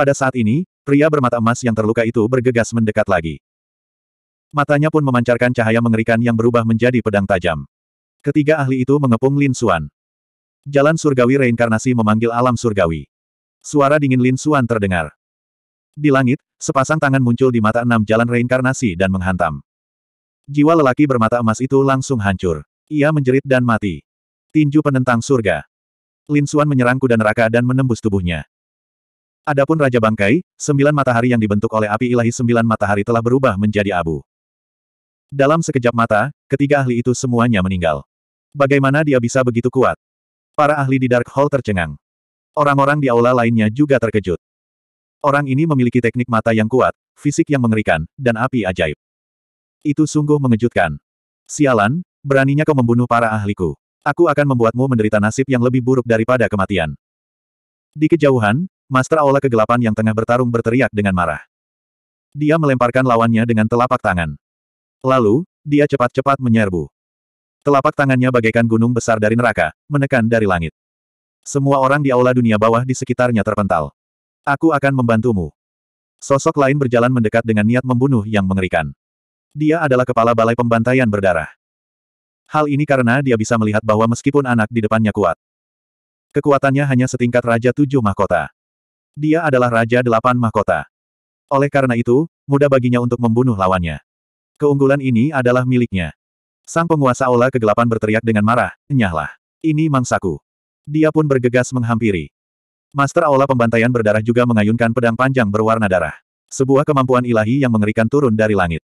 Pada saat ini, pria bermata emas yang terluka itu bergegas mendekat lagi. Matanya pun memancarkan cahaya mengerikan yang berubah menjadi pedang tajam. Ketiga ahli itu mengepung Lin Xuan. Jalan surgawi reinkarnasi memanggil alam surgawi. Suara dingin Lin Xuan terdengar. Di langit, sepasang tangan muncul di mata enam jalan reinkarnasi dan menghantam. Jiwa lelaki bermata emas itu langsung hancur. Ia menjerit dan mati. Tinju penentang surga. Lin Xuan menyerang kuda neraka dan menembus tubuhnya. Adapun Raja Bangkai, sembilan matahari yang dibentuk oleh api ilahi sembilan matahari telah berubah menjadi abu. Dalam sekejap mata, ketiga ahli itu semuanya meninggal. Bagaimana dia bisa begitu kuat? Para ahli di Dark Hall tercengang. Orang-orang di aula lainnya juga terkejut. Orang ini memiliki teknik mata yang kuat, fisik yang mengerikan, dan api ajaib. Itu sungguh mengejutkan. Sialan, beraninya kau membunuh para ahliku. Aku akan membuatmu menderita nasib yang lebih buruk daripada kematian. Di kejauhan, Master Aula Kegelapan yang tengah bertarung berteriak dengan marah. Dia melemparkan lawannya dengan telapak tangan. Lalu, dia cepat-cepat menyerbu. Telapak tangannya bagaikan gunung besar dari neraka, menekan dari langit. Semua orang di aula dunia bawah di sekitarnya terpental. Aku akan membantumu. Sosok lain berjalan mendekat dengan niat membunuh yang mengerikan. Dia adalah kepala balai pembantaian berdarah. Hal ini karena dia bisa melihat bahwa meskipun anak di depannya kuat, kekuatannya hanya setingkat Raja Tujuh Mahkota. Dia adalah Raja Delapan Mahkota. Oleh karena itu, mudah baginya untuk membunuh lawannya. Keunggulan ini adalah miliknya. Sang penguasa Ola kegelapan berteriak dengan marah, nyahlah. Ini mangsaku. Dia pun bergegas menghampiri. Master Aula pembantaian berdarah juga mengayunkan pedang panjang berwarna darah. Sebuah kemampuan ilahi yang mengerikan turun dari langit.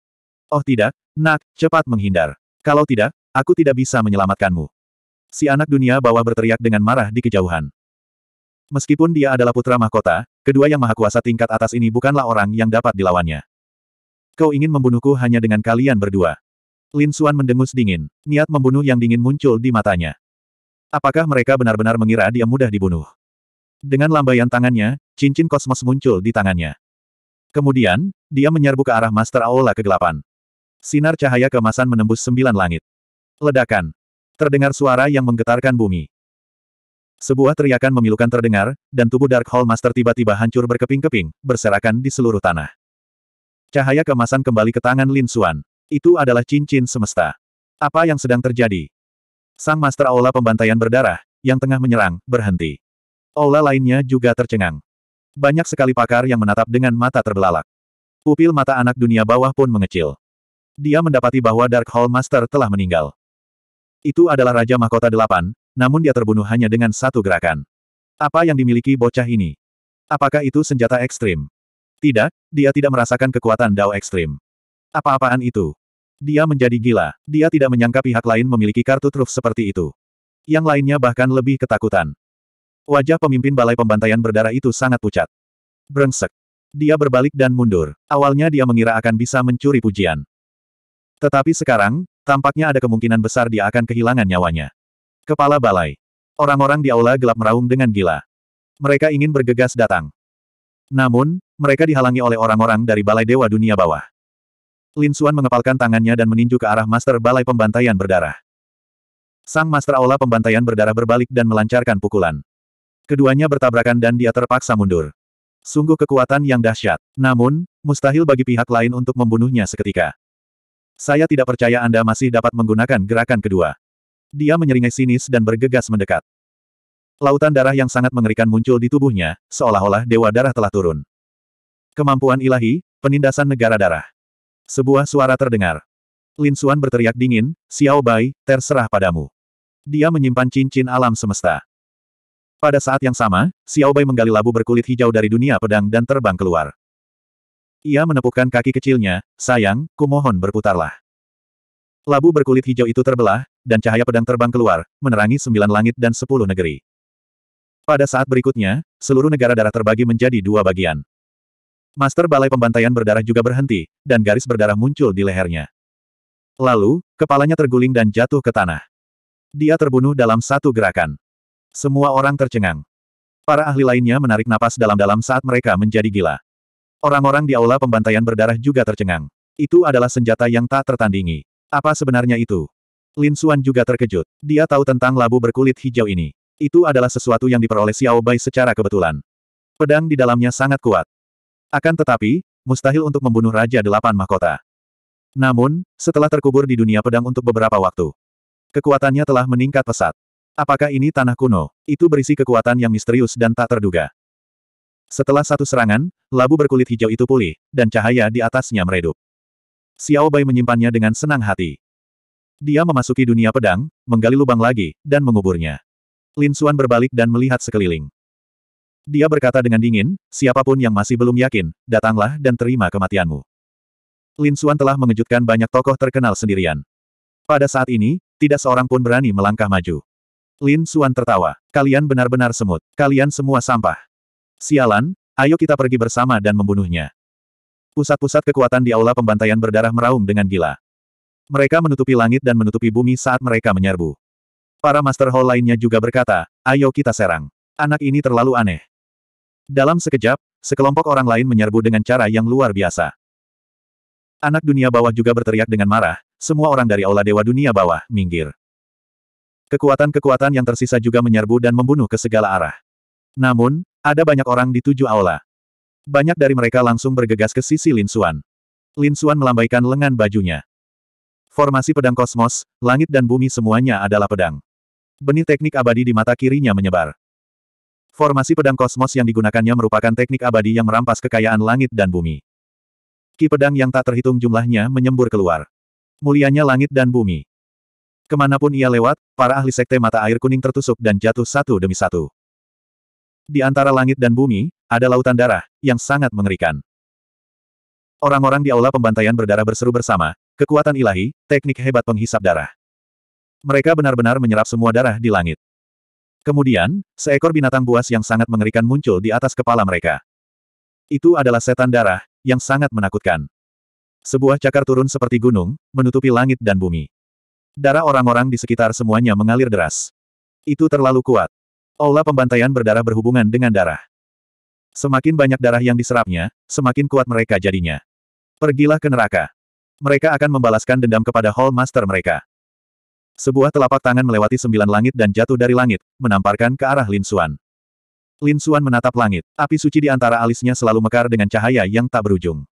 Oh tidak, nak, cepat menghindar. Kalau tidak, aku tidak bisa menyelamatkanmu. Si anak dunia bawah berteriak dengan marah di kejauhan. Meskipun dia adalah putra mahkota, kedua yang maha kuasa tingkat atas ini bukanlah orang yang dapat dilawannya. Kau ingin membunuhku hanya dengan kalian berdua. Lin Xuan mendengus dingin, niat membunuh yang dingin muncul di matanya. Apakah mereka benar-benar mengira dia mudah dibunuh? Dengan lambaian tangannya, cincin kosmos muncul di tangannya. Kemudian, dia menyerbu ke arah Master Aula kegelapan. Sinar cahaya kemasan menembus sembilan langit. Ledakan. Terdengar suara yang menggetarkan bumi. Sebuah teriakan memilukan terdengar, dan tubuh Dark Hall Master tiba-tiba hancur berkeping-keping, berserakan di seluruh tanah. Cahaya kemasan kembali ke tangan Lin Suan. Itu adalah cincin semesta. Apa yang sedang terjadi? Sang Master Aula pembantaian berdarah, yang tengah menyerang, berhenti. Aula lainnya juga tercengang. Banyak sekali pakar yang menatap dengan mata terbelalak. Pupil mata anak dunia bawah pun mengecil. Dia mendapati bahwa Dark Hall Master telah meninggal. Itu adalah Raja Mahkota Delapan, namun dia terbunuh hanya dengan satu gerakan. Apa yang dimiliki bocah ini? Apakah itu senjata ekstrim? Tidak, dia tidak merasakan kekuatan Dao ekstrim. Apa-apaan itu? Dia menjadi gila. Dia tidak menyangka pihak lain memiliki kartu truf seperti itu. Yang lainnya bahkan lebih ketakutan. Wajah pemimpin balai pembantaian berdarah itu sangat pucat. Brengsek. Dia berbalik dan mundur. Awalnya dia mengira akan bisa mencuri pujian. Tetapi sekarang, tampaknya ada kemungkinan besar dia akan kehilangan nyawanya. Kepala balai. Orang-orang di aula gelap meraung dengan gila. Mereka ingin bergegas datang. Namun, mereka dihalangi oleh orang-orang dari Balai Dewa Dunia Bawah. Lin Xuan mengepalkan tangannya dan meninju ke arah Master Balai Pembantaian Berdarah. Sang Master Aula Pembantaian Berdarah berbalik dan melancarkan pukulan. Keduanya bertabrakan dan dia terpaksa mundur. Sungguh kekuatan yang dahsyat. Namun, mustahil bagi pihak lain untuk membunuhnya seketika. Saya tidak percaya Anda masih dapat menggunakan gerakan kedua. Dia menyeringai sinis dan bergegas mendekat. Lautan darah yang sangat mengerikan muncul di tubuhnya, seolah-olah dewa darah telah turun. Kemampuan ilahi, penindasan negara darah. Sebuah suara terdengar. Lin Xuan berteriak dingin, Xiao Bai, terserah padamu. Dia menyimpan cincin alam semesta. Pada saat yang sama, Xiao Bai menggali labu berkulit hijau dari dunia pedang dan terbang keluar. Ia menepukkan kaki kecilnya, sayang, kumohon berputarlah. Labu berkulit hijau itu terbelah, dan cahaya pedang terbang keluar, menerangi sembilan langit dan sepuluh negeri. Pada saat berikutnya, seluruh negara darah terbagi menjadi dua bagian. Master Balai Pembantaian berdarah juga berhenti, dan garis berdarah muncul di lehernya. Lalu, kepalanya terguling dan jatuh ke tanah. Dia terbunuh dalam satu gerakan. Semua orang tercengang. Para ahli lainnya menarik napas dalam-dalam saat mereka menjadi gila. Orang-orang di aula pembantaian berdarah juga tercengang. Itu adalah senjata yang tak tertandingi. Apa sebenarnya itu? Lin Xuan juga terkejut. Dia tahu tentang labu berkulit hijau ini. Itu adalah sesuatu yang diperoleh Xiao Bai secara kebetulan. Pedang di dalamnya sangat kuat. Akan tetapi, mustahil untuk membunuh Raja Delapan Mahkota. Namun, setelah terkubur di dunia pedang untuk beberapa waktu, kekuatannya telah meningkat pesat. Apakah ini tanah kuno? Itu berisi kekuatan yang misterius dan tak terduga. Setelah satu serangan, labu berkulit hijau itu pulih, dan cahaya di atasnya meredup. Xiao Bai menyimpannya dengan senang hati. Dia memasuki dunia pedang, menggali lubang lagi, dan menguburnya. Lin Suan berbalik dan melihat sekeliling. Dia berkata dengan dingin, siapapun yang masih belum yakin, datanglah dan terima kematianmu. Lin Suan telah mengejutkan banyak tokoh terkenal sendirian. Pada saat ini, tidak seorang pun berani melangkah maju. Lin Suan tertawa. Kalian benar-benar semut. Kalian semua sampah. Sialan, ayo kita pergi bersama dan membunuhnya. Pusat-pusat kekuatan di aula pembantaian berdarah meraung dengan gila. Mereka menutupi langit dan menutupi bumi saat mereka menyerbu. Para Master Hall lainnya juga berkata, ayo kita serang. Anak ini terlalu aneh. Dalam sekejap, sekelompok orang lain menyerbu dengan cara yang luar biasa. Anak dunia bawah juga berteriak dengan marah, semua orang dari Aula Dewa Dunia Bawah, minggir. Kekuatan-kekuatan yang tersisa juga menyerbu dan membunuh ke segala arah. Namun, ada banyak orang di tujuh aula. Banyak dari mereka langsung bergegas ke sisi Lin Xuan. Lin Xuan melambaikan lengan bajunya. Formasi pedang kosmos, langit dan bumi semuanya adalah pedang. Benih teknik abadi di mata kirinya menyebar. Formasi pedang kosmos yang digunakannya merupakan teknik abadi yang merampas kekayaan langit dan bumi. Ki pedang yang tak terhitung jumlahnya menyembur keluar. Mulianya langit dan bumi. Kemanapun ia lewat, para ahli sekte mata air kuning tertusuk dan jatuh satu demi satu. Di antara langit dan bumi, ada lautan darah, yang sangat mengerikan. Orang-orang di aula pembantaian berdarah berseru bersama, Kekuatan ilahi, teknik hebat penghisap darah. Mereka benar-benar menyerap semua darah di langit. Kemudian, seekor binatang buas yang sangat mengerikan muncul di atas kepala mereka. Itu adalah setan darah, yang sangat menakutkan. Sebuah cakar turun seperti gunung, menutupi langit dan bumi. Darah orang-orang di sekitar semuanya mengalir deras. Itu terlalu kuat. Aula pembantaian berdarah berhubungan dengan darah. Semakin banyak darah yang diserapnya, semakin kuat mereka jadinya. Pergilah ke neraka. Mereka akan membalaskan dendam kepada Hall Master mereka. Sebuah telapak tangan melewati sembilan langit dan jatuh dari langit, menamparkan ke arah Lin Xuan. Lin Xuan menatap langit. Api suci di antara alisnya selalu mekar dengan cahaya yang tak berujung.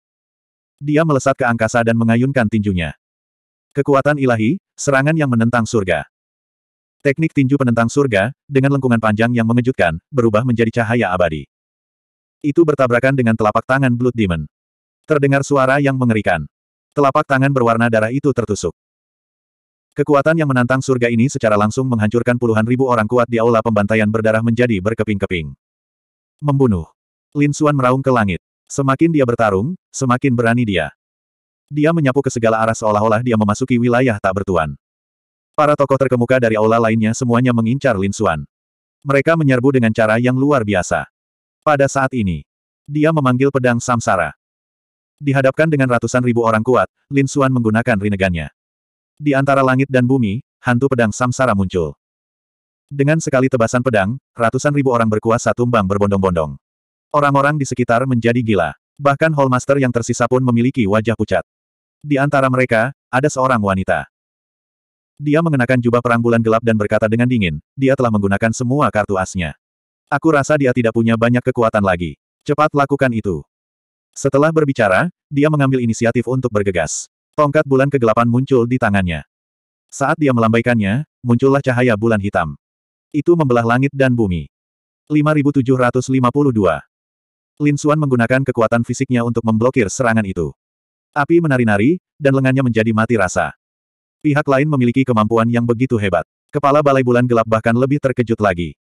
Dia melesat ke angkasa dan mengayunkan tinjunya. Kekuatan ilahi, serangan yang menentang surga. Teknik tinju penentang surga, dengan lengkungan panjang yang mengejutkan, berubah menjadi cahaya abadi. Itu bertabrakan dengan telapak tangan Blood Demon. Terdengar suara yang mengerikan. Telapak tangan berwarna darah itu tertusuk. Kekuatan yang menantang surga ini secara langsung menghancurkan puluhan ribu orang kuat di aula pembantaian berdarah menjadi berkeping-keping. Membunuh. Lin Xuan meraung ke langit. Semakin dia bertarung, semakin berani dia. Dia menyapu ke segala arah seolah-olah dia memasuki wilayah tak bertuan. Para tokoh terkemuka dari aula lainnya semuanya mengincar Lin Xuan. Mereka menyerbu dengan cara yang luar biasa. Pada saat ini, dia memanggil pedang samsara. Dihadapkan dengan ratusan ribu orang kuat, Lin Xuan menggunakan rinegannya. Di antara langit dan bumi, hantu pedang samsara muncul. Dengan sekali tebasan pedang, ratusan ribu orang berkuasa tumbang berbondong-bondong. Orang-orang di sekitar menjadi gila. Bahkan Hallmaster yang tersisa pun memiliki wajah pucat. Di antara mereka, ada seorang wanita. Dia mengenakan jubah perang bulan gelap dan berkata dengan dingin, dia telah menggunakan semua kartu asnya. Aku rasa dia tidak punya banyak kekuatan lagi. Cepat lakukan itu. Setelah berbicara, dia mengambil inisiatif untuk bergegas. Tongkat bulan kegelapan muncul di tangannya. Saat dia melambaikannya, muncullah cahaya bulan hitam. Itu membelah langit dan bumi. 5752 Lin Xuan menggunakan kekuatan fisiknya untuk memblokir serangan itu. Api menari-nari, dan lengannya menjadi mati rasa. Pihak lain memiliki kemampuan yang begitu hebat. Kepala Balai Bulan Gelap bahkan lebih terkejut lagi.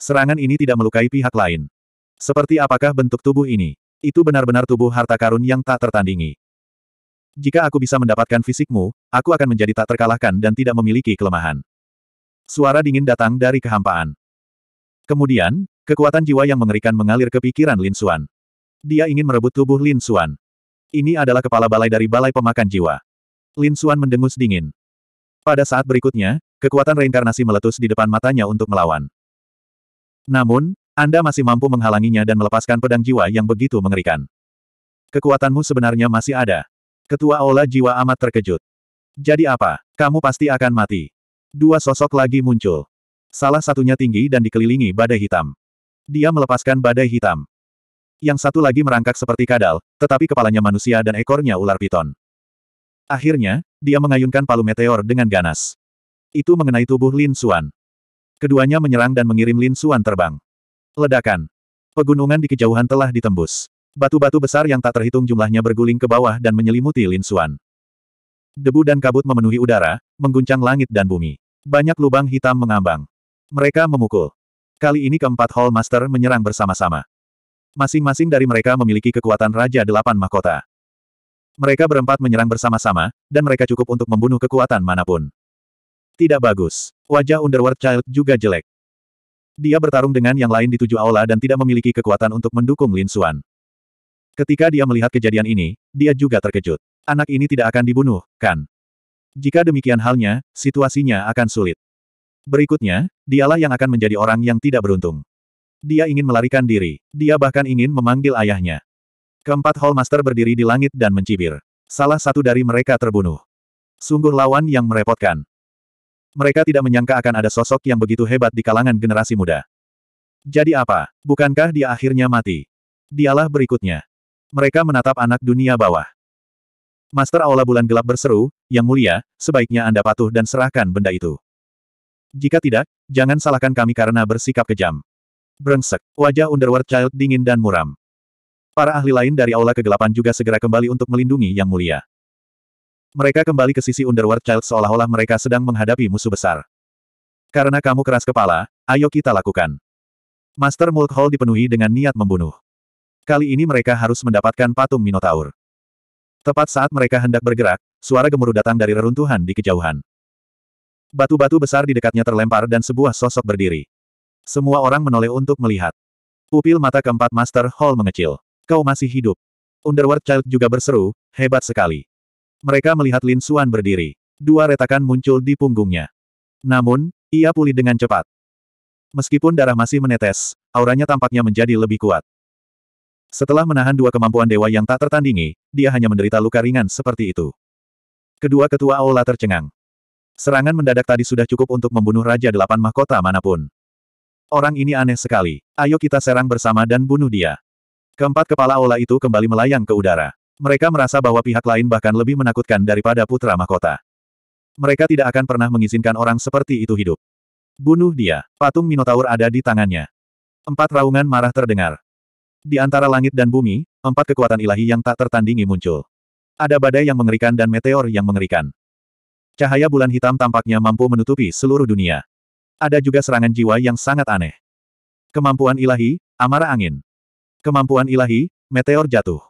Serangan ini tidak melukai pihak lain. Seperti apakah bentuk tubuh ini? Itu benar-benar tubuh harta karun yang tak tertandingi. Jika aku bisa mendapatkan fisikmu, aku akan menjadi tak terkalahkan dan tidak memiliki kelemahan. Suara dingin datang dari kehampaan. Kemudian, kekuatan jiwa yang mengerikan mengalir ke pikiran Lin Xuan. Dia ingin merebut tubuh Lin Xuan. Ini adalah kepala balai dari balai pemakan jiwa. Lin Xuan mendengus dingin. Pada saat berikutnya, kekuatan reinkarnasi meletus di depan matanya untuk melawan. Namun, anda masih mampu menghalanginya dan melepaskan pedang jiwa yang begitu mengerikan. Kekuatanmu sebenarnya masih ada. Ketua Aula Jiwa amat terkejut. Jadi apa? Kamu pasti akan mati. Dua sosok lagi muncul. Salah satunya tinggi dan dikelilingi badai hitam. Dia melepaskan badai hitam. Yang satu lagi merangkak seperti kadal, tetapi kepalanya manusia dan ekornya ular piton. Akhirnya, dia mengayunkan palu meteor dengan ganas. Itu mengenai tubuh Lin Suan. Keduanya menyerang dan mengirim Lin Suan terbang. Ledakan. Pegunungan di kejauhan telah ditembus. Batu-batu besar yang tak terhitung jumlahnya berguling ke bawah dan menyelimuti Lin Xuan. Debu dan kabut memenuhi udara, mengguncang langit dan bumi. Banyak lubang hitam mengambang. Mereka memukul. Kali ini keempat Hall Master menyerang bersama-sama. Masing-masing dari mereka memiliki kekuatan Raja Delapan Mahkota. Mereka berempat menyerang bersama-sama, dan mereka cukup untuk membunuh kekuatan manapun. Tidak bagus. Wajah Underworld Child juga jelek. Dia bertarung dengan yang lain di tujuh aula dan tidak memiliki kekuatan untuk mendukung Lin Xuan. Ketika dia melihat kejadian ini, dia juga terkejut. Anak ini tidak akan dibunuh, kan? Jika demikian halnya, situasinya akan sulit. Berikutnya, dialah yang akan menjadi orang yang tidak beruntung. Dia ingin melarikan diri. Dia bahkan ingin memanggil ayahnya. Keempat Hallmaster berdiri di langit dan mencibir. Salah satu dari mereka terbunuh. Sungguh lawan yang merepotkan. Mereka tidak menyangka akan ada sosok yang begitu hebat di kalangan generasi muda. Jadi apa? Bukankah dia akhirnya mati? Dialah berikutnya. Mereka menatap anak dunia bawah. Master Aula Bulan Gelap berseru, Yang mulia, sebaiknya Anda patuh dan serahkan benda itu. Jika tidak, jangan salahkan kami karena bersikap kejam. Brengsek, wajah Underworld Child dingin dan muram. Para ahli lain dari Aula Kegelapan juga segera kembali untuk melindungi Yang Mulia. Mereka kembali ke sisi Underworld Child seolah-olah mereka sedang menghadapi musuh besar. Karena kamu keras kepala, ayo kita lakukan. Master Mulk Hall dipenuhi dengan niat membunuh. Kali ini mereka harus mendapatkan patung Minotaur. Tepat saat mereka hendak bergerak, suara gemuruh datang dari reruntuhan di kejauhan. Batu-batu besar di dekatnya terlempar dan sebuah sosok berdiri. Semua orang menoleh untuk melihat. Pupil mata keempat Master Hall mengecil. Kau masih hidup. Underworld Child juga berseru, hebat sekali. Mereka melihat Lin Suan berdiri. Dua retakan muncul di punggungnya. Namun, ia pulih dengan cepat. Meskipun darah masih menetes, auranya tampaknya menjadi lebih kuat. Setelah menahan dua kemampuan dewa yang tak tertandingi, dia hanya menderita luka ringan seperti itu. Kedua ketua Aula tercengang. Serangan mendadak tadi sudah cukup untuk membunuh Raja Delapan Mahkota manapun. Orang ini aneh sekali. Ayo kita serang bersama dan bunuh dia. Keempat kepala Aula itu kembali melayang ke udara. Mereka merasa bahwa pihak lain bahkan lebih menakutkan daripada putra mahkota. Mereka tidak akan pernah mengizinkan orang seperti itu hidup. Bunuh dia. Patung Minotaur ada di tangannya. Empat raungan marah terdengar. Di antara langit dan bumi, empat kekuatan ilahi yang tak tertandingi muncul. Ada badai yang mengerikan dan meteor yang mengerikan. Cahaya bulan hitam tampaknya mampu menutupi seluruh dunia. Ada juga serangan jiwa yang sangat aneh. Kemampuan ilahi, amarah angin. Kemampuan ilahi, meteor jatuh.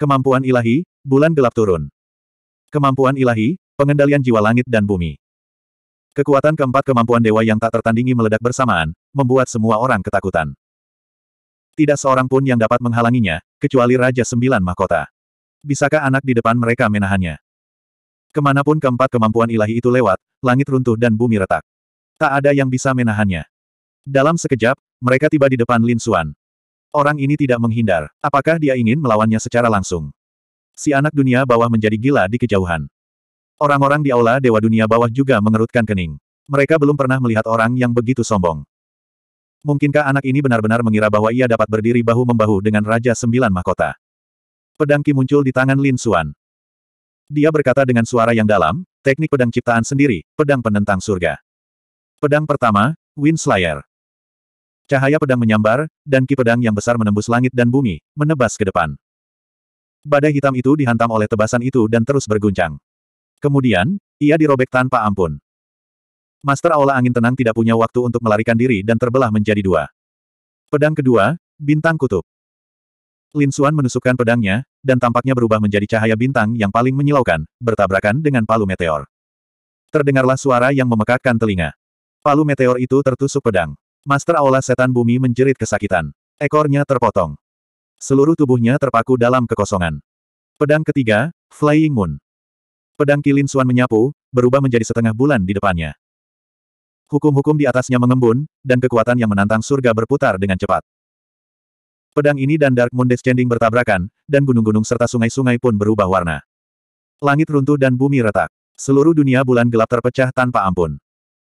Kemampuan ilahi, bulan gelap turun. Kemampuan ilahi, pengendalian jiwa langit dan bumi. Kekuatan keempat kemampuan dewa yang tak tertandingi meledak bersamaan, membuat semua orang ketakutan. Tidak seorang pun yang dapat menghalanginya, kecuali Raja Sembilan Mahkota. Bisakah anak di depan mereka menahannya? Kemanapun keempat kemampuan ilahi itu lewat, langit runtuh dan bumi retak. Tak ada yang bisa menahannya. Dalam sekejap, mereka tiba di depan Lin Suan. Orang ini tidak menghindar. Apakah dia ingin melawannya secara langsung? Si anak dunia bawah menjadi gila di kejauhan. Orang-orang di aula Dewa Dunia bawah juga mengerutkan kening. Mereka belum pernah melihat orang yang begitu sombong. Mungkinkah anak ini benar-benar mengira bahwa ia dapat berdiri bahu-membahu dengan Raja Sembilan Mahkota? Pedang Ki muncul di tangan Lin Suan. Dia berkata dengan suara yang dalam, teknik pedang ciptaan sendiri, pedang penentang surga. Pedang pertama, Wind Slayer. Cahaya pedang menyambar, dan ki pedang yang besar menembus langit dan bumi, menebas ke depan. Badai hitam itu dihantam oleh tebasan itu dan terus berguncang. Kemudian, ia dirobek tanpa ampun. Master Aula Angin Tenang tidak punya waktu untuk melarikan diri dan terbelah menjadi dua. Pedang kedua, Bintang Kutub. Lin Suan menusukkan pedangnya, dan tampaknya berubah menjadi cahaya bintang yang paling menyilaukan, bertabrakan dengan palu meteor. Terdengarlah suara yang memekakkan telinga. Palu meteor itu tertusuk pedang. Master Aula Setan Bumi menjerit kesakitan. Ekornya terpotong. Seluruh tubuhnya terpaku dalam kekosongan. Pedang ketiga, Flying Moon. Pedang Kilin Suan menyapu, berubah menjadi setengah bulan di depannya. Hukum-hukum di atasnya mengembun, dan kekuatan yang menantang surga berputar dengan cepat. Pedang ini dan Dark Moon Descending bertabrakan, dan gunung-gunung serta sungai-sungai pun berubah warna. Langit runtuh dan bumi retak. Seluruh dunia bulan gelap terpecah tanpa ampun.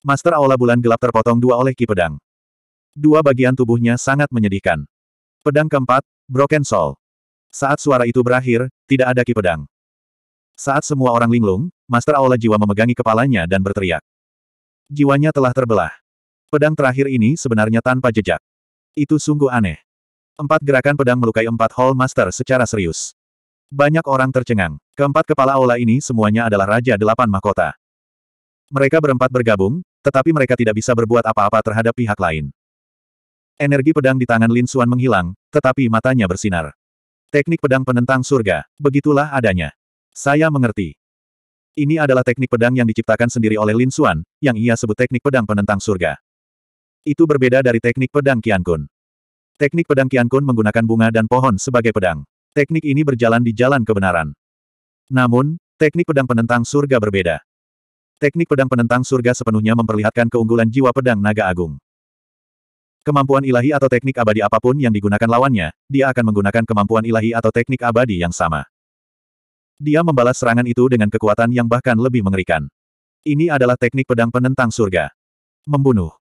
Master Aula bulan gelap terpotong dua oleh ki pedang. Dua bagian tubuhnya sangat menyedihkan. Pedang keempat, Broken Soul. Saat suara itu berakhir, tidak ada ki pedang. Saat semua orang linglung, Master Aula Jiwa memegangi kepalanya dan berteriak. Jiwanya telah terbelah. Pedang terakhir ini sebenarnya tanpa jejak. Itu sungguh aneh. Empat gerakan pedang melukai empat Hall Master secara serius. Banyak orang tercengang. Keempat kepala aula ini semuanya adalah Raja Delapan Mahkota. Mereka berempat bergabung, tetapi mereka tidak bisa berbuat apa-apa terhadap pihak lain. Energi pedang di tangan Lin Suan menghilang, tetapi matanya bersinar. Teknik pedang penentang surga, begitulah adanya. Saya mengerti. Ini adalah teknik pedang yang diciptakan sendiri oleh Lin Suan, yang ia sebut teknik pedang penentang surga. Itu berbeda dari teknik pedang Qian Kun. Teknik pedang Qian Kun menggunakan bunga dan pohon sebagai pedang. Teknik ini berjalan di jalan kebenaran. Namun, teknik pedang penentang surga berbeda. Teknik pedang penentang surga sepenuhnya memperlihatkan keunggulan jiwa pedang naga agung. Kemampuan ilahi atau teknik abadi apapun yang digunakan lawannya, dia akan menggunakan kemampuan ilahi atau teknik abadi yang sama. Dia membalas serangan itu dengan kekuatan yang bahkan lebih mengerikan. Ini adalah teknik pedang penentang surga. Membunuh.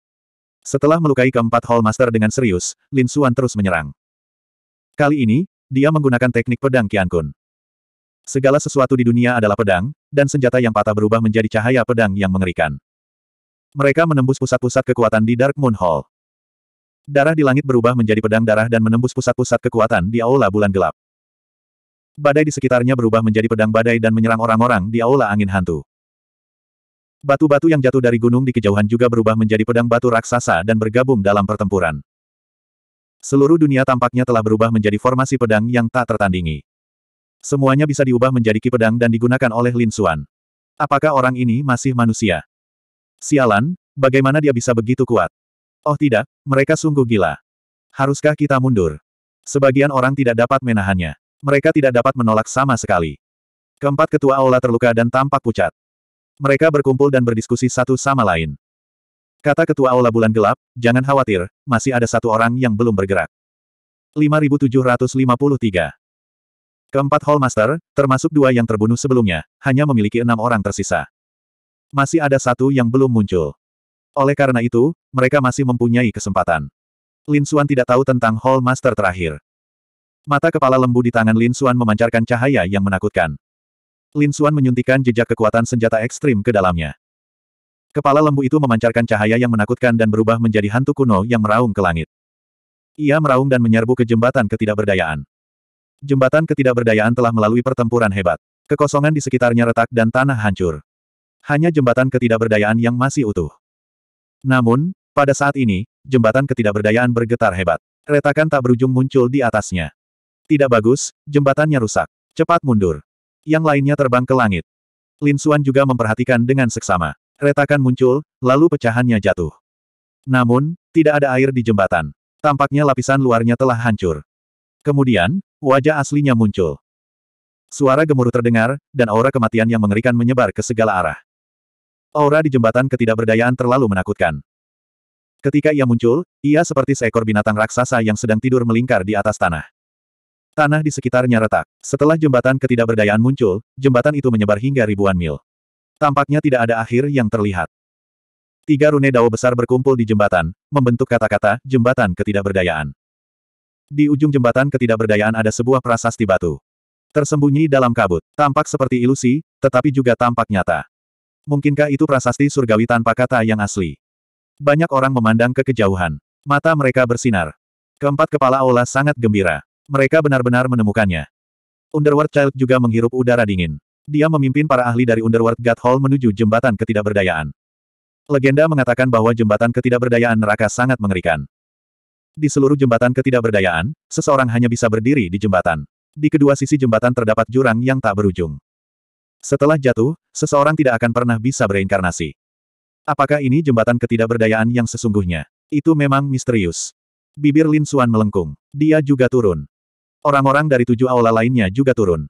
Setelah melukai keempat Hallmaster dengan serius, Lin Suan terus menyerang. Kali ini, dia menggunakan teknik pedang Kun. Segala sesuatu di dunia adalah pedang, dan senjata yang patah berubah menjadi cahaya pedang yang mengerikan. Mereka menembus pusat-pusat kekuatan di Dark Moon Hall. Darah di langit berubah menjadi pedang darah dan menembus pusat-pusat kekuatan di aula bulan gelap. Badai di sekitarnya berubah menjadi pedang badai dan menyerang orang-orang di aula angin hantu. Batu-batu yang jatuh dari gunung di kejauhan juga berubah menjadi pedang batu raksasa dan bergabung dalam pertempuran. Seluruh dunia tampaknya telah berubah menjadi formasi pedang yang tak tertandingi. Semuanya bisa diubah menjadi ki pedang dan digunakan oleh Lin Xuan. Apakah orang ini masih manusia? Sialan, bagaimana dia bisa begitu kuat? Oh tidak, mereka sungguh gila. Haruskah kita mundur? Sebagian orang tidak dapat menahannya. Mereka tidak dapat menolak sama sekali. Keempat ketua aula terluka dan tampak pucat. Mereka berkumpul dan berdiskusi satu sama lain. Kata ketua aula bulan gelap, jangan khawatir, masih ada satu orang yang belum bergerak. 5753 Keempat Hallmaster, termasuk dua yang terbunuh sebelumnya, hanya memiliki enam orang tersisa. Masih ada satu yang belum muncul. Oleh karena itu, mereka masih mempunyai kesempatan. Lin Xuan tidak tahu tentang Hall Master terakhir. Mata kepala lembu di tangan Lin Xuan memancarkan cahaya yang menakutkan. Lin Xuan menyuntikkan jejak kekuatan senjata ekstrim ke dalamnya. Kepala lembu itu memancarkan cahaya yang menakutkan dan berubah menjadi hantu kuno yang meraung ke langit. Ia meraung dan menyerbu ke jembatan ketidakberdayaan. Jembatan ketidakberdayaan telah melalui pertempuran hebat. Kekosongan di sekitarnya retak dan tanah hancur. Hanya jembatan ketidakberdayaan yang masih utuh. Namun, pada saat ini, jembatan ketidakberdayaan bergetar hebat. Retakan tak berujung muncul di atasnya. Tidak bagus, jembatannya rusak. Cepat mundur. Yang lainnya terbang ke langit. Lin Suan juga memperhatikan dengan seksama. Retakan muncul, lalu pecahannya jatuh. Namun, tidak ada air di jembatan. Tampaknya lapisan luarnya telah hancur. Kemudian, wajah aslinya muncul. Suara gemuruh terdengar, dan aura kematian yang mengerikan menyebar ke segala arah. Aura di jembatan ketidakberdayaan terlalu menakutkan. Ketika ia muncul, ia seperti seekor binatang raksasa yang sedang tidur melingkar di atas tanah. Tanah di sekitarnya retak. Setelah jembatan ketidakberdayaan muncul, jembatan itu menyebar hingga ribuan mil. Tampaknya tidak ada akhir yang terlihat. Tiga rune dao besar berkumpul di jembatan, membentuk kata-kata, jembatan ketidakberdayaan. Di ujung jembatan ketidakberdayaan ada sebuah prasasti batu. Tersembunyi dalam kabut, tampak seperti ilusi, tetapi juga tampak nyata. Mungkinkah itu prasasti surgawi tanpa kata yang asli? Banyak orang memandang ke kejauhan. Mata mereka bersinar. Keempat kepala aula sangat gembira. Mereka benar-benar menemukannya. Underworld Child juga menghirup udara dingin. Dia memimpin para ahli dari Underworld God Hall menuju jembatan ketidakberdayaan. Legenda mengatakan bahwa jembatan ketidakberdayaan neraka sangat mengerikan. Di seluruh jembatan ketidakberdayaan, seseorang hanya bisa berdiri di jembatan. Di kedua sisi jembatan terdapat jurang yang tak berujung. Setelah jatuh, seseorang tidak akan pernah bisa bereinkarnasi. Apakah ini jembatan ketidakberdayaan yang sesungguhnya? Itu memang misterius. Bibir Lin Suan melengkung. Dia juga turun. Orang-orang dari tujuh aula lainnya juga turun.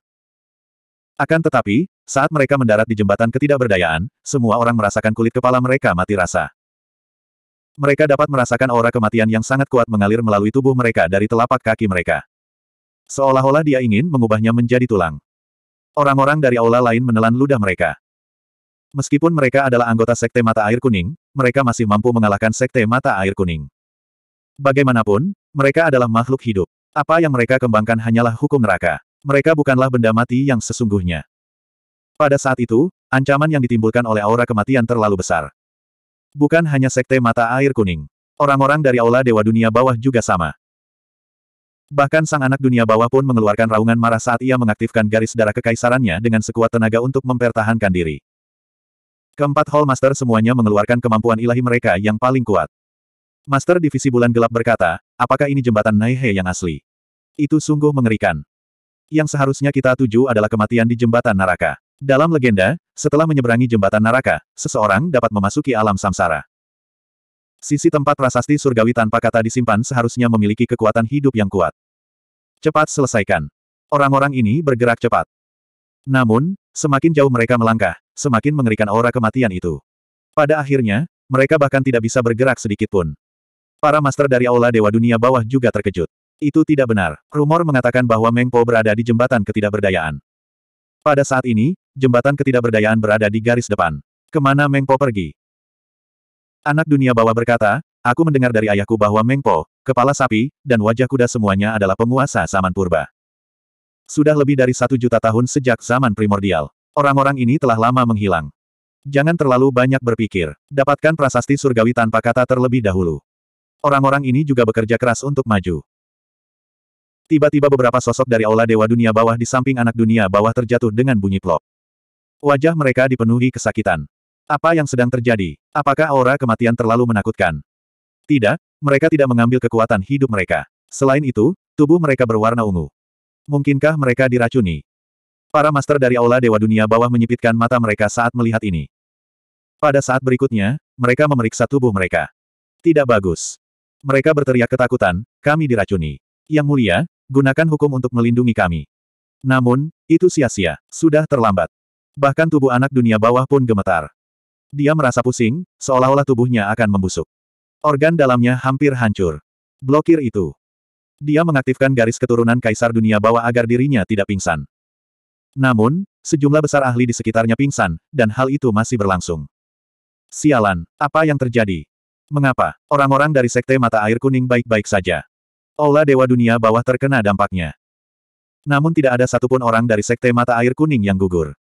Akan tetapi, saat mereka mendarat di jembatan ketidakberdayaan, semua orang merasakan kulit kepala mereka mati rasa. Mereka dapat merasakan aura kematian yang sangat kuat mengalir melalui tubuh mereka dari telapak kaki mereka. Seolah-olah dia ingin mengubahnya menjadi tulang. Orang-orang dari aula lain menelan ludah mereka. Meskipun mereka adalah anggota Sekte Mata Air Kuning, mereka masih mampu mengalahkan Sekte Mata Air Kuning. Bagaimanapun, mereka adalah makhluk hidup. Apa yang mereka kembangkan hanyalah hukum neraka. Mereka bukanlah benda mati yang sesungguhnya. Pada saat itu, ancaman yang ditimbulkan oleh aura kematian terlalu besar. Bukan hanya Sekte Mata Air Kuning. Orang-orang dari Aula Dewa Dunia Bawah juga sama. Bahkan sang anak dunia bawah pun mengeluarkan raungan marah saat ia mengaktifkan garis darah kekaisarannya dengan sekuat tenaga untuk mempertahankan diri. Keempat Hall Master semuanya mengeluarkan kemampuan ilahi mereka yang paling kuat. Master Divisi Bulan Gelap berkata, apakah ini jembatan Naihe yang asli? Itu sungguh mengerikan. Yang seharusnya kita tuju adalah kematian di jembatan neraka. Dalam legenda, setelah menyeberangi jembatan neraka, seseorang dapat memasuki alam samsara. Sisi tempat prasasti surgawi tanpa kata disimpan seharusnya memiliki kekuatan hidup yang kuat. Cepat selesaikan. Orang-orang ini bergerak cepat. Namun, semakin jauh mereka melangkah, semakin mengerikan aura kematian itu. Pada akhirnya, mereka bahkan tidak bisa bergerak sedikit pun. Para master dari Aula Dewa Dunia Bawah juga terkejut. Itu tidak benar. Rumor mengatakan bahwa Mengpo berada di jembatan ketidakberdayaan. Pada saat ini, jembatan ketidakberdayaan berada di garis depan. Kemana Mengpo pergi? Anak dunia bawah berkata, aku mendengar dari ayahku bahwa Mengpo, kepala sapi, dan wajah kuda semuanya adalah penguasa zaman purba. Sudah lebih dari satu juta tahun sejak zaman primordial. Orang-orang ini telah lama menghilang. Jangan terlalu banyak berpikir. Dapatkan prasasti surgawi tanpa kata terlebih dahulu. Orang-orang ini juga bekerja keras untuk maju. Tiba-tiba beberapa sosok dari aula Dewa Dunia Bawah di samping anak dunia bawah terjatuh dengan bunyi plop. Wajah mereka dipenuhi kesakitan. Apa yang sedang terjadi? Apakah aura kematian terlalu menakutkan? Tidak, mereka tidak mengambil kekuatan hidup mereka. Selain itu, tubuh mereka berwarna ungu. Mungkinkah mereka diracuni? Para master dari Aula Dewa Dunia bawah menyipitkan mata mereka saat melihat ini. Pada saat berikutnya, mereka memeriksa tubuh mereka. Tidak bagus. Mereka berteriak ketakutan, kami diracuni. Yang mulia, gunakan hukum untuk melindungi kami. Namun, itu sia-sia, sudah terlambat. Bahkan tubuh anak dunia bawah pun gemetar. Dia merasa pusing, seolah-olah tubuhnya akan membusuk. Organ dalamnya hampir hancur. Blokir itu. Dia mengaktifkan garis keturunan Kaisar Dunia Bawah agar dirinya tidak pingsan. Namun, sejumlah besar ahli di sekitarnya pingsan, dan hal itu masih berlangsung. Sialan, apa yang terjadi? Mengapa, orang-orang dari Sekte Mata Air Kuning baik-baik saja? Ola Dewa Dunia Bawah terkena dampaknya. Namun tidak ada satupun orang dari Sekte Mata Air Kuning yang gugur.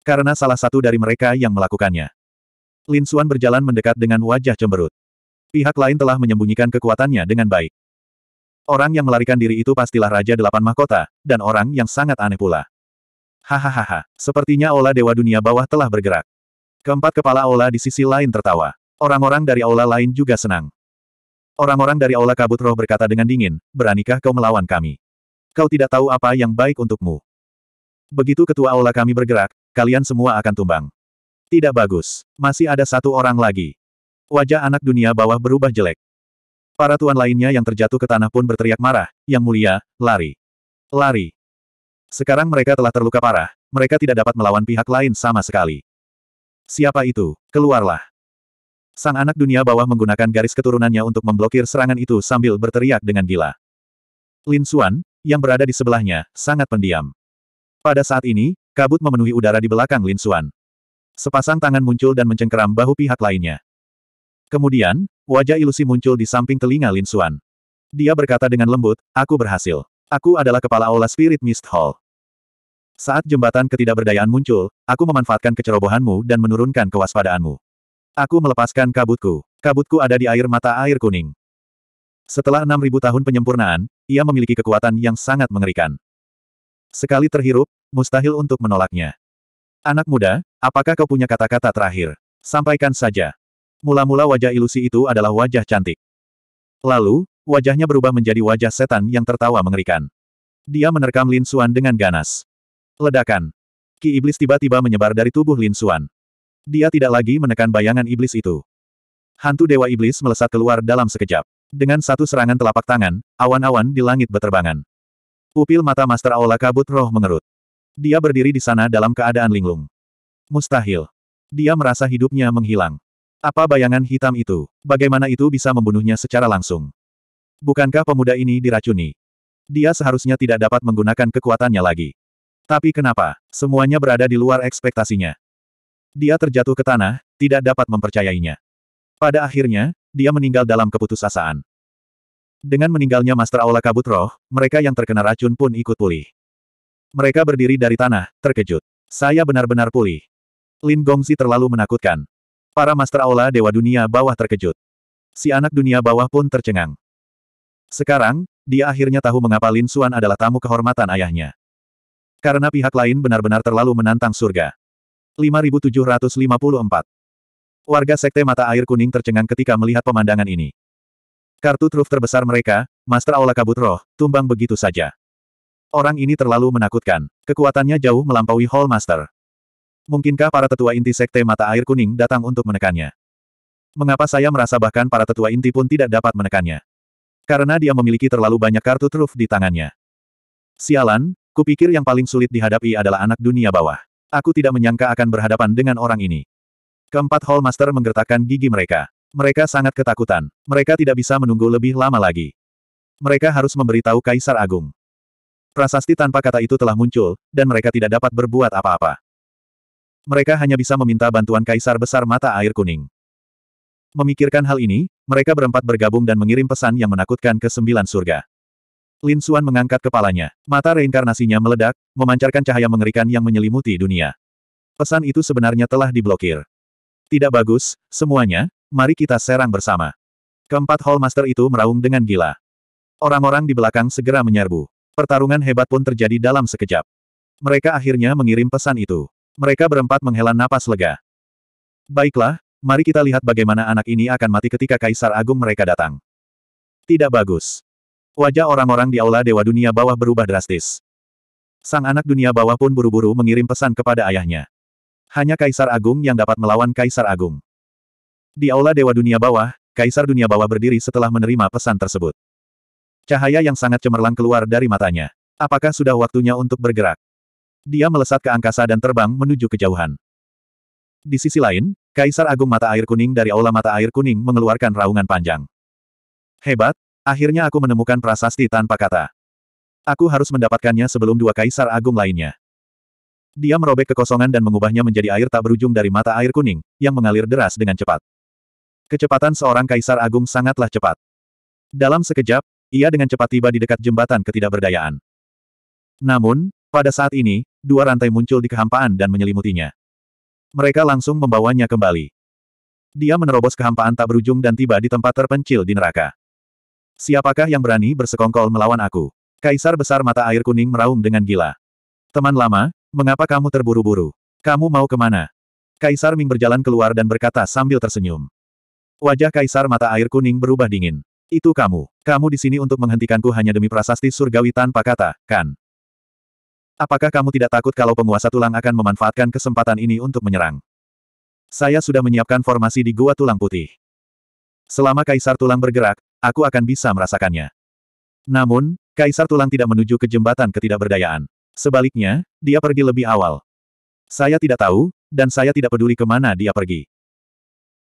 Karena salah satu dari mereka yang melakukannya. Lin Suan berjalan mendekat dengan wajah cemberut. Pihak lain telah menyembunyikan kekuatannya dengan baik. Orang yang melarikan diri itu pastilah Raja Delapan Mahkota, dan orang yang sangat aneh pula. Hahaha, sepertinya Aula Dewa Dunia Bawah telah bergerak. Keempat kepala Aula di sisi lain tertawa. Orang-orang dari Aula lain juga senang. Orang-orang dari Aula Kabut Roh berkata dengan dingin, beranikah kau melawan kami? Kau tidak tahu apa yang baik untukmu. Begitu ketua Aula kami bergerak, kalian semua akan tumbang. Tidak bagus. Masih ada satu orang lagi. Wajah anak dunia bawah berubah jelek. Para tuan lainnya yang terjatuh ke tanah pun berteriak marah, yang mulia, lari. Lari. Sekarang mereka telah terluka parah, mereka tidak dapat melawan pihak lain sama sekali. Siapa itu? Keluarlah. Sang anak dunia bawah menggunakan garis keturunannya untuk memblokir serangan itu sambil berteriak dengan gila. Lin Xuan, yang berada di sebelahnya, sangat pendiam. Pada saat ini, kabut memenuhi udara di belakang Lin Xuan. Sepasang tangan muncul dan mencengkeram bahu pihak lainnya. Kemudian, wajah ilusi muncul di samping telinga Lin Xuan. Dia berkata dengan lembut, aku berhasil. Aku adalah kepala aula Spirit Mist Hall. Saat jembatan ketidakberdayaan muncul, aku memanfaatkan kecerobohanmu dan menurunkan kewaspadaanmu. Aku melepaskan kabutku. Kabutku ada di air mata air kuning. Setelah 6.000 tahun penyempurnaan, ia memiliki kekuatan yang sangat mengerikan. Sekali terhirup, mustahil untuk menolaknya. Anak muda, Apakah kau punya kata-kata terakhir? Sampaikan saja. Mula-mula wajah ilusi itu adalah wajah cantik. Lalu, wajahnya berubah menjadi wajah setan yang tertawa mengerikan. Dia menerkam Lin Xuan dengan ganas. Ledakan. Ki iblis tiba-tiba menyebar dari tubuh Lin Xuan. Dia tidak lagi menekan bayangan iblis itu. Hantu Dewa Iblis melesat keluar dalam sekejap. Dengan satu serangan telapak tangan, awan-awan di langit berterbangan. Pupil mata Master Aula Kabut Roh mengerut. Dia berdiri di sana dalam keadaan linglung. Mustahil. Dia merasa hidupnya menghilang. Apa bayangan hitam itu? Bagaimana itu bisa membunuhnya secara langsung? Bukankah pemuda ini diracuni? Dia seharusnya tidak dapat menggunakan kekuatannya lagi. Tapi kenapa? Semuanya berada di luar ekspektasinya. Dia terjatuh ke tanah, tidak dapat mempercayainya. Pada akhirnya, dia meninggal dalam keputusasaan. Dengan meninggalnya Master Aula Kabut Roh, mereka yang terkena racun pun ikut pulih. Mereka berdiri dari tanah, terkejut. Saya benar-benar pulih. Lin Gongzi terlalu menakutkan. Para Master Aula Dewa Dunia Bawah terkejut. Si anak dunia bawah pun tercengang. Sekarang, dia akhirnya tahu mengapa Lin Xuan adalah tamu kehormatan ayahnya. Karena pihak lain benar-benar terlalu menantang surga. 5754 Warga Sekte Mata Air Kuning tercengang ketika melihat pemandangan ini. Kartu truf terbesar mereka, Master Aula Kabut Roh, tumbang begitu saja. Orang ini terlalu menakutkan. Kekuatannya jauh melampaui Hall Master. Mungkinkah para tetua inti sekte mata air kuning datang untuk menekannya? Mengapa saya merasa bahkan para tetua inti pun tidak dapat menekannya? Karena dia memiliki terlalu banyak kartu truf di tangannya. Sialan, kupikir yang paling sulit dihadapi adalah anak dunia bawah. Aku tidak menyangka akan berhadapan dengan orang ini. Keempat Hallmaster menggertakkan gigi mereka. Mereka sangat ketakutan. Mereka tidak bisa menunggu lebih lama lagi. Mereka harus memberitahu Kaisar Agung. Prasasti tanpa kata itu telah muncul, dan mereka tidak dapat berbuat apa-apa. Mereka hanya bisa meminta bantuan Kaisar Besar Mata Air Kuning. Memikirkan hal ini, mereka berempat bergabung dan mengirim pesan yang menakutkan ke sembilan surga. Lin Suan mengangkat kepalanya. Mata reinkarnasinya meledak, memancarkan cahaya mengerikan yang menyelimuti dunia. Pesan itu sebenarnya telah diblokir. Tidak bagus, semuanya, mari kita serang bersama. Keempat Hallmaster itu meraung dengan gila. Orang-orang di belakang segera menyerbu. Pertarungan hebat pun terjadi dalam sekejap. Mereka akhirnya mengirim pesan itu. Mereka berempat menghela napas lega. Baiklah, mari kita lihat bagaimana anak ini akan mati ketika Kaisar Agung mereka datang. Tidak bagus. Wajah orang-orang di aula Dewa Dunia Bawah berubah drastis. Sang anak dunia bawah pun buru-buru mengirim pesan kepada ayahnya. Hanya Kaisar Agung yang dapat melawan Kaisar Agung. Di aula Dewa Dunia Bawah, Kaisar Dunia Bawah berdiri setelah menerima pesan tersebut. Cahaya yang sangat cemerlang keluar dari matanya. Apakah sudah waktunya untuk bergerak? Dia melesat ke angkasa dan terbang menuju kejauhan. Di sisi lain, Kaisar Agung Mata Air Kuning dari Aula Mata Air Kuning mengeluarkan raungan panjang. Hebat, akhirnya aku menemukan prasasti tanpa kata. Aku harus mendapatkannya sebelum dua Kaisar Agung lainnya. Dia merobek kekosongan dan mengubahnya menjadi air tak berujung dari mata air kuning, yang mengalir deras dengan cepat. Kecepatan seorang kaisar agung sangatlah cepat. Dalam sekejap, ia dengan cepat tiba di dekat jembatan ketidakberdayaan. Namun, pada saat ini, dua rantai muncul di kehampaan dan menyelimutinya. Mereka langsung membawanya kembali. Dia menerobos kehampaan tak berujung dan tiba di tempat terpencil di neraka. Siapakah yang berani bersekongkol melawan aku? Kaisar besar mata air kuning meraung dengan gila. Teman lama, mengapa kamu terburu-buru? Kamu mau kemana? Kaisar Ming berjalan keluar dan berkata sambil tersenyum. Wajah kaisar mata air kuning berubah dingin. Itu kamu. Kamu di sini untuk menghentikanku hanya demi prasasti surgawi tanpa kata, kan? Apakah kamu tidak takut kalau penguasa tulang akan memanfaatkan kesempatan ini untuk menyerang? Saya sudah menyiapkan formasi di Gua Tulang Putih. Selama Kaisar Tulang bergerak, aku akan bisa merasakannya. Namun, Kaisar Tulang tidak menuju ke jembatan ketidakberdayaan. Sebaliknya, dia pergi lebih awal. Saya tidak tahu, dan saya tidak peduli kemana dia pergi.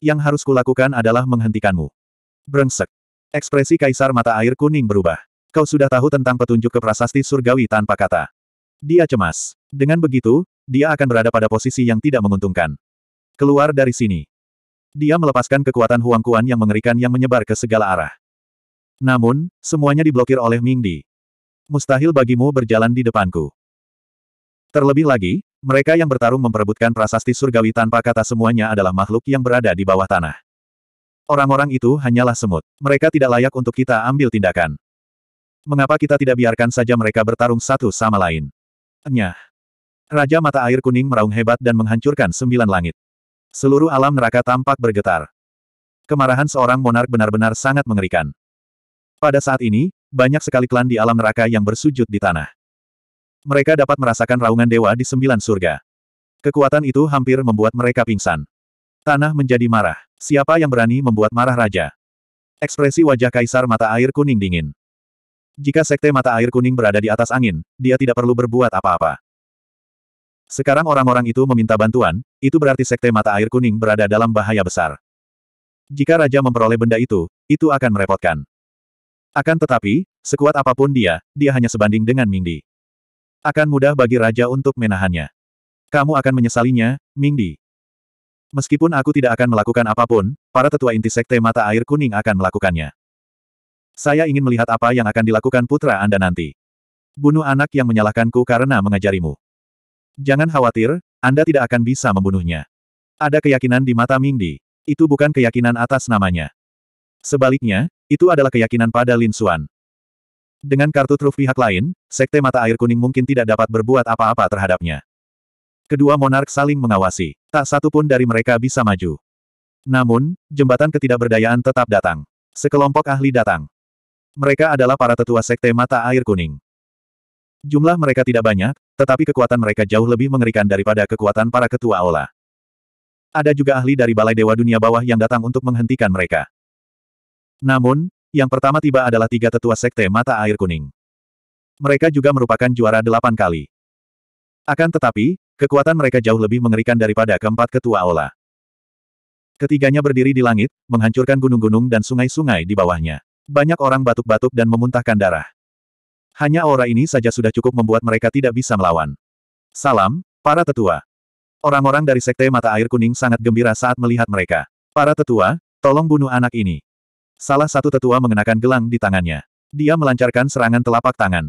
Yang harus kulakukan adalah menghentikanmu. Brengsek. Ekspresi Kaisar mata air kuning berubah. Kau sudah tahu tentang petunjuk ke prasasti surgawi tanpa kata. Dia cemas. Dengan begitu, dia akan berada pada posisi yang tidak menguntungkan. Keluar dari sini. Dia melepaskan kekuatan Huang Kuan yang mengerikan yang menyebar ke segala arah. Namun, semuanya diblokir oleh Ming Di. Mustahil bagimu berjalan di depanku. Terlebih lagi, mereka yang bertarung memperebutkan prasasti surgawi tanpa kata semuanya adalah makhluk yang berada di bawah tanah. Orang-orang itu hanyalah semut. Mereka tidak layak untuk kita ambil tindakan. Mengapa kita tidak biarkan saja mereka bertarung satu sama lain? Nyah. Raja mata air kuning meraung hebat dan menghancurkan sembilan langit. Seluruh alam neraka tampak bergetar. Kemarahan seorang monark benar-benar sangat mengerikan. Pada saat ini, banyak sekali klan di alam neraka yang bersujud di tanah. Mereka dapat merasakan raungan dewa di sembilan surga. Kekuatan itu hampir membuat mereka pingsan. Tanah menjadi marah. Siapa yang berani membuat marah raja? Ekspresi wajah kaisar mata air kuning dingin. Jika sekte mata air kuning berada di atas angin, dia tidak perlu berbuat apa-apa. Sekarang orang-orang itu meminta bantuan, itu berarti sekte mata air kuning berada dalam bahaya besar. Jika raja memperoleh benda itu, itu akan merepotkan. Akan tetapi, sekuat apapun dia, dia hanya sebanding dengan Mingdi. Akan mudah bagi raja untuk menahannya. Kamu akan menyesalinya, Mingdi. Meskipun aku tidak akan melakukan apapun, para tetua inti sekte mata air kuning akan melakukannya. Saya ingin melihat apa yang akan dilakukan putra Anda nanti. Bunuh anak yang menyalahkanku karena mengajarimu. Jangan khawatir, Anda tidak akan bisa membunuhnya. Ada keyakinan di mata Mingdi. Itu bukan keyakinan atas namanya. Sebaliknya, itu adalah keyakinan pada Lin Xuan. Dengan kartu truf pihak lain, Sekte Mata Air Kuning mungkin tidak dapat berbuat apa-apa terhadapnya. Kedua monark saling mengawasi. Tak satu pun dari mereka bisa maju. Namun, jembatan ketidakberdayaan tetap datang. Sekelompok ahli datang. Mereka adalah para tetua sekte mata air kuning. Jumlah mereka tidak banyak, tetapi kekuatan mereka jauh lebih mengerikan daripada kekuatan para ketua aula. Ada juga ahli dari Balai Dewa Dunia Bawah yang datang untuk menghentikan mereka. Namun, yang pertama tiba adalah tiga tetua sekte mata air kuning. Mereka juga merupakan juara delapan kali. Akan tetapi, kekuatan mereka jauh lebih mengerikan daripada keempat ketua aula. Ketiganya berdiri di langit, menghancurkan gunung-gunung dan sungai-sungai di bawahnya. Banyak orang batuk-batuk dan memuntahkan darah. Hanya aura ini saja sudah cukup membuat mereka tidak bisa melawan. Salam, para tetua. Orang-orang dari Sekte Mata Air Kuning sangat gembira saat melihat mereka. Para tetua, tolong bunuh anak ini. Salah satu tetua mengenakan gelang di tangannya. Dia melancarkan serangan telapak tangan.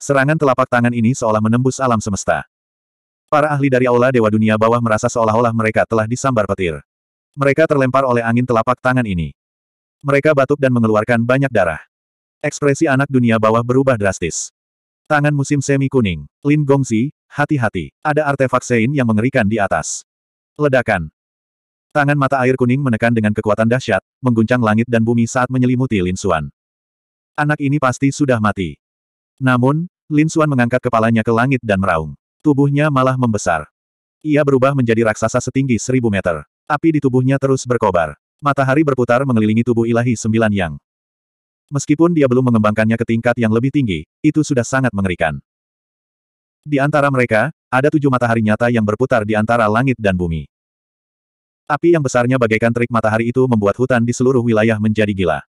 Serangan telapak tangan ini seolah menembus alam semesta. Para ahli dari Aula Dewa Dunia Bawah merasa seolah-olah mereka telah disambar petir. Mereka terlempar oleh angin telapak tangan ini. Mereka batuk dan mengeluarkan banyak darah. Ekspresi anak dunia bawah berubah drastis. Tangan musim semi kuning. Lin Gongzi, hati-hati. Ada artefak Sein yang mengerikan di atas. Ledakan. Tangan mata air kuning menekan dengan kekuatan dahsyat, mengguncang langit dan bumi saat menyelimuti Lin Suan. Anak ini pasti sudah mati. Namun, Lin Suan mengangkat kepalanya ke langit dan meraung. Tubuhnya malah membesar. Ia berubah menjadi raksasa setinggi seribu meter. Api di tubuhnya terus berkobar. Matahari berputar mengelilingi tubuh ilahi sembilan yang. Meskipun dia belum mengembangkannya ke tingkat yang lebih tinggi, itu sudah sangat mengerikan. Di antara mereka, ada tujuh matahari nyata yang berputar di antara langit dan bumi. Api yang besarnya bagaikan terik matahari itu membuat hutan di seluruh wilayah menjadi gila.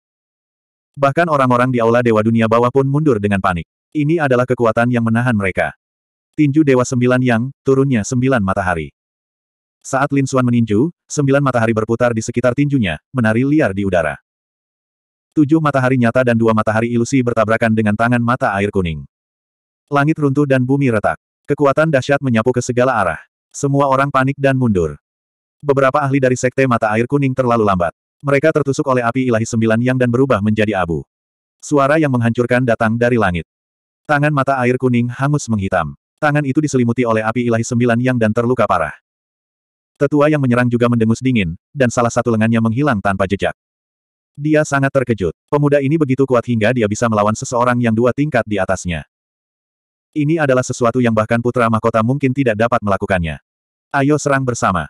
Bahkan orang-orang di aula Dewa Dunia Bawah pun mundur dengan panik. Ini adalah kekuatan yang menahan mereka. Tinju Dewa Sembilan Yang, turunnya sembilan matahari. Saat Lin Suan meninju, sembilan matahari berputar di sekitar tinjunya, menari liar di udara. Tujuh matahari nyata dan dua matahari ilusi bertabrakan dengan tangan mata air kuning. Langit runtuh dan bumi retak. Kekuatan dahsyat menyapu ke segala arah. Semua orang panik dan mundur. Beberapa ahli dari Sekte Mata Air Kuning terlalu lambat. Mereka tertusuk oleh api ilahi sembilan yang dan berubah menjadi abu. Suara yang menghancurkan datang dari langit. Tangan mata air kuning hangus menghitam. Tangan itu diselimuti oleh api ilahi sembilan yang dan terluka parah. Tetua yang menyerang juga mendengus dingin, dan salah satu lengannya menghilang tanpa jejak. Dia sangat terkejut. Pemuda ini begitu kuat hingga dia bisa melawan seseorang yang dua tingkat di atasnya. Ini adalah sesuatu yang bahkan putra mahkota mungkin tidak dapat melakukannya. Ayo serang bersama.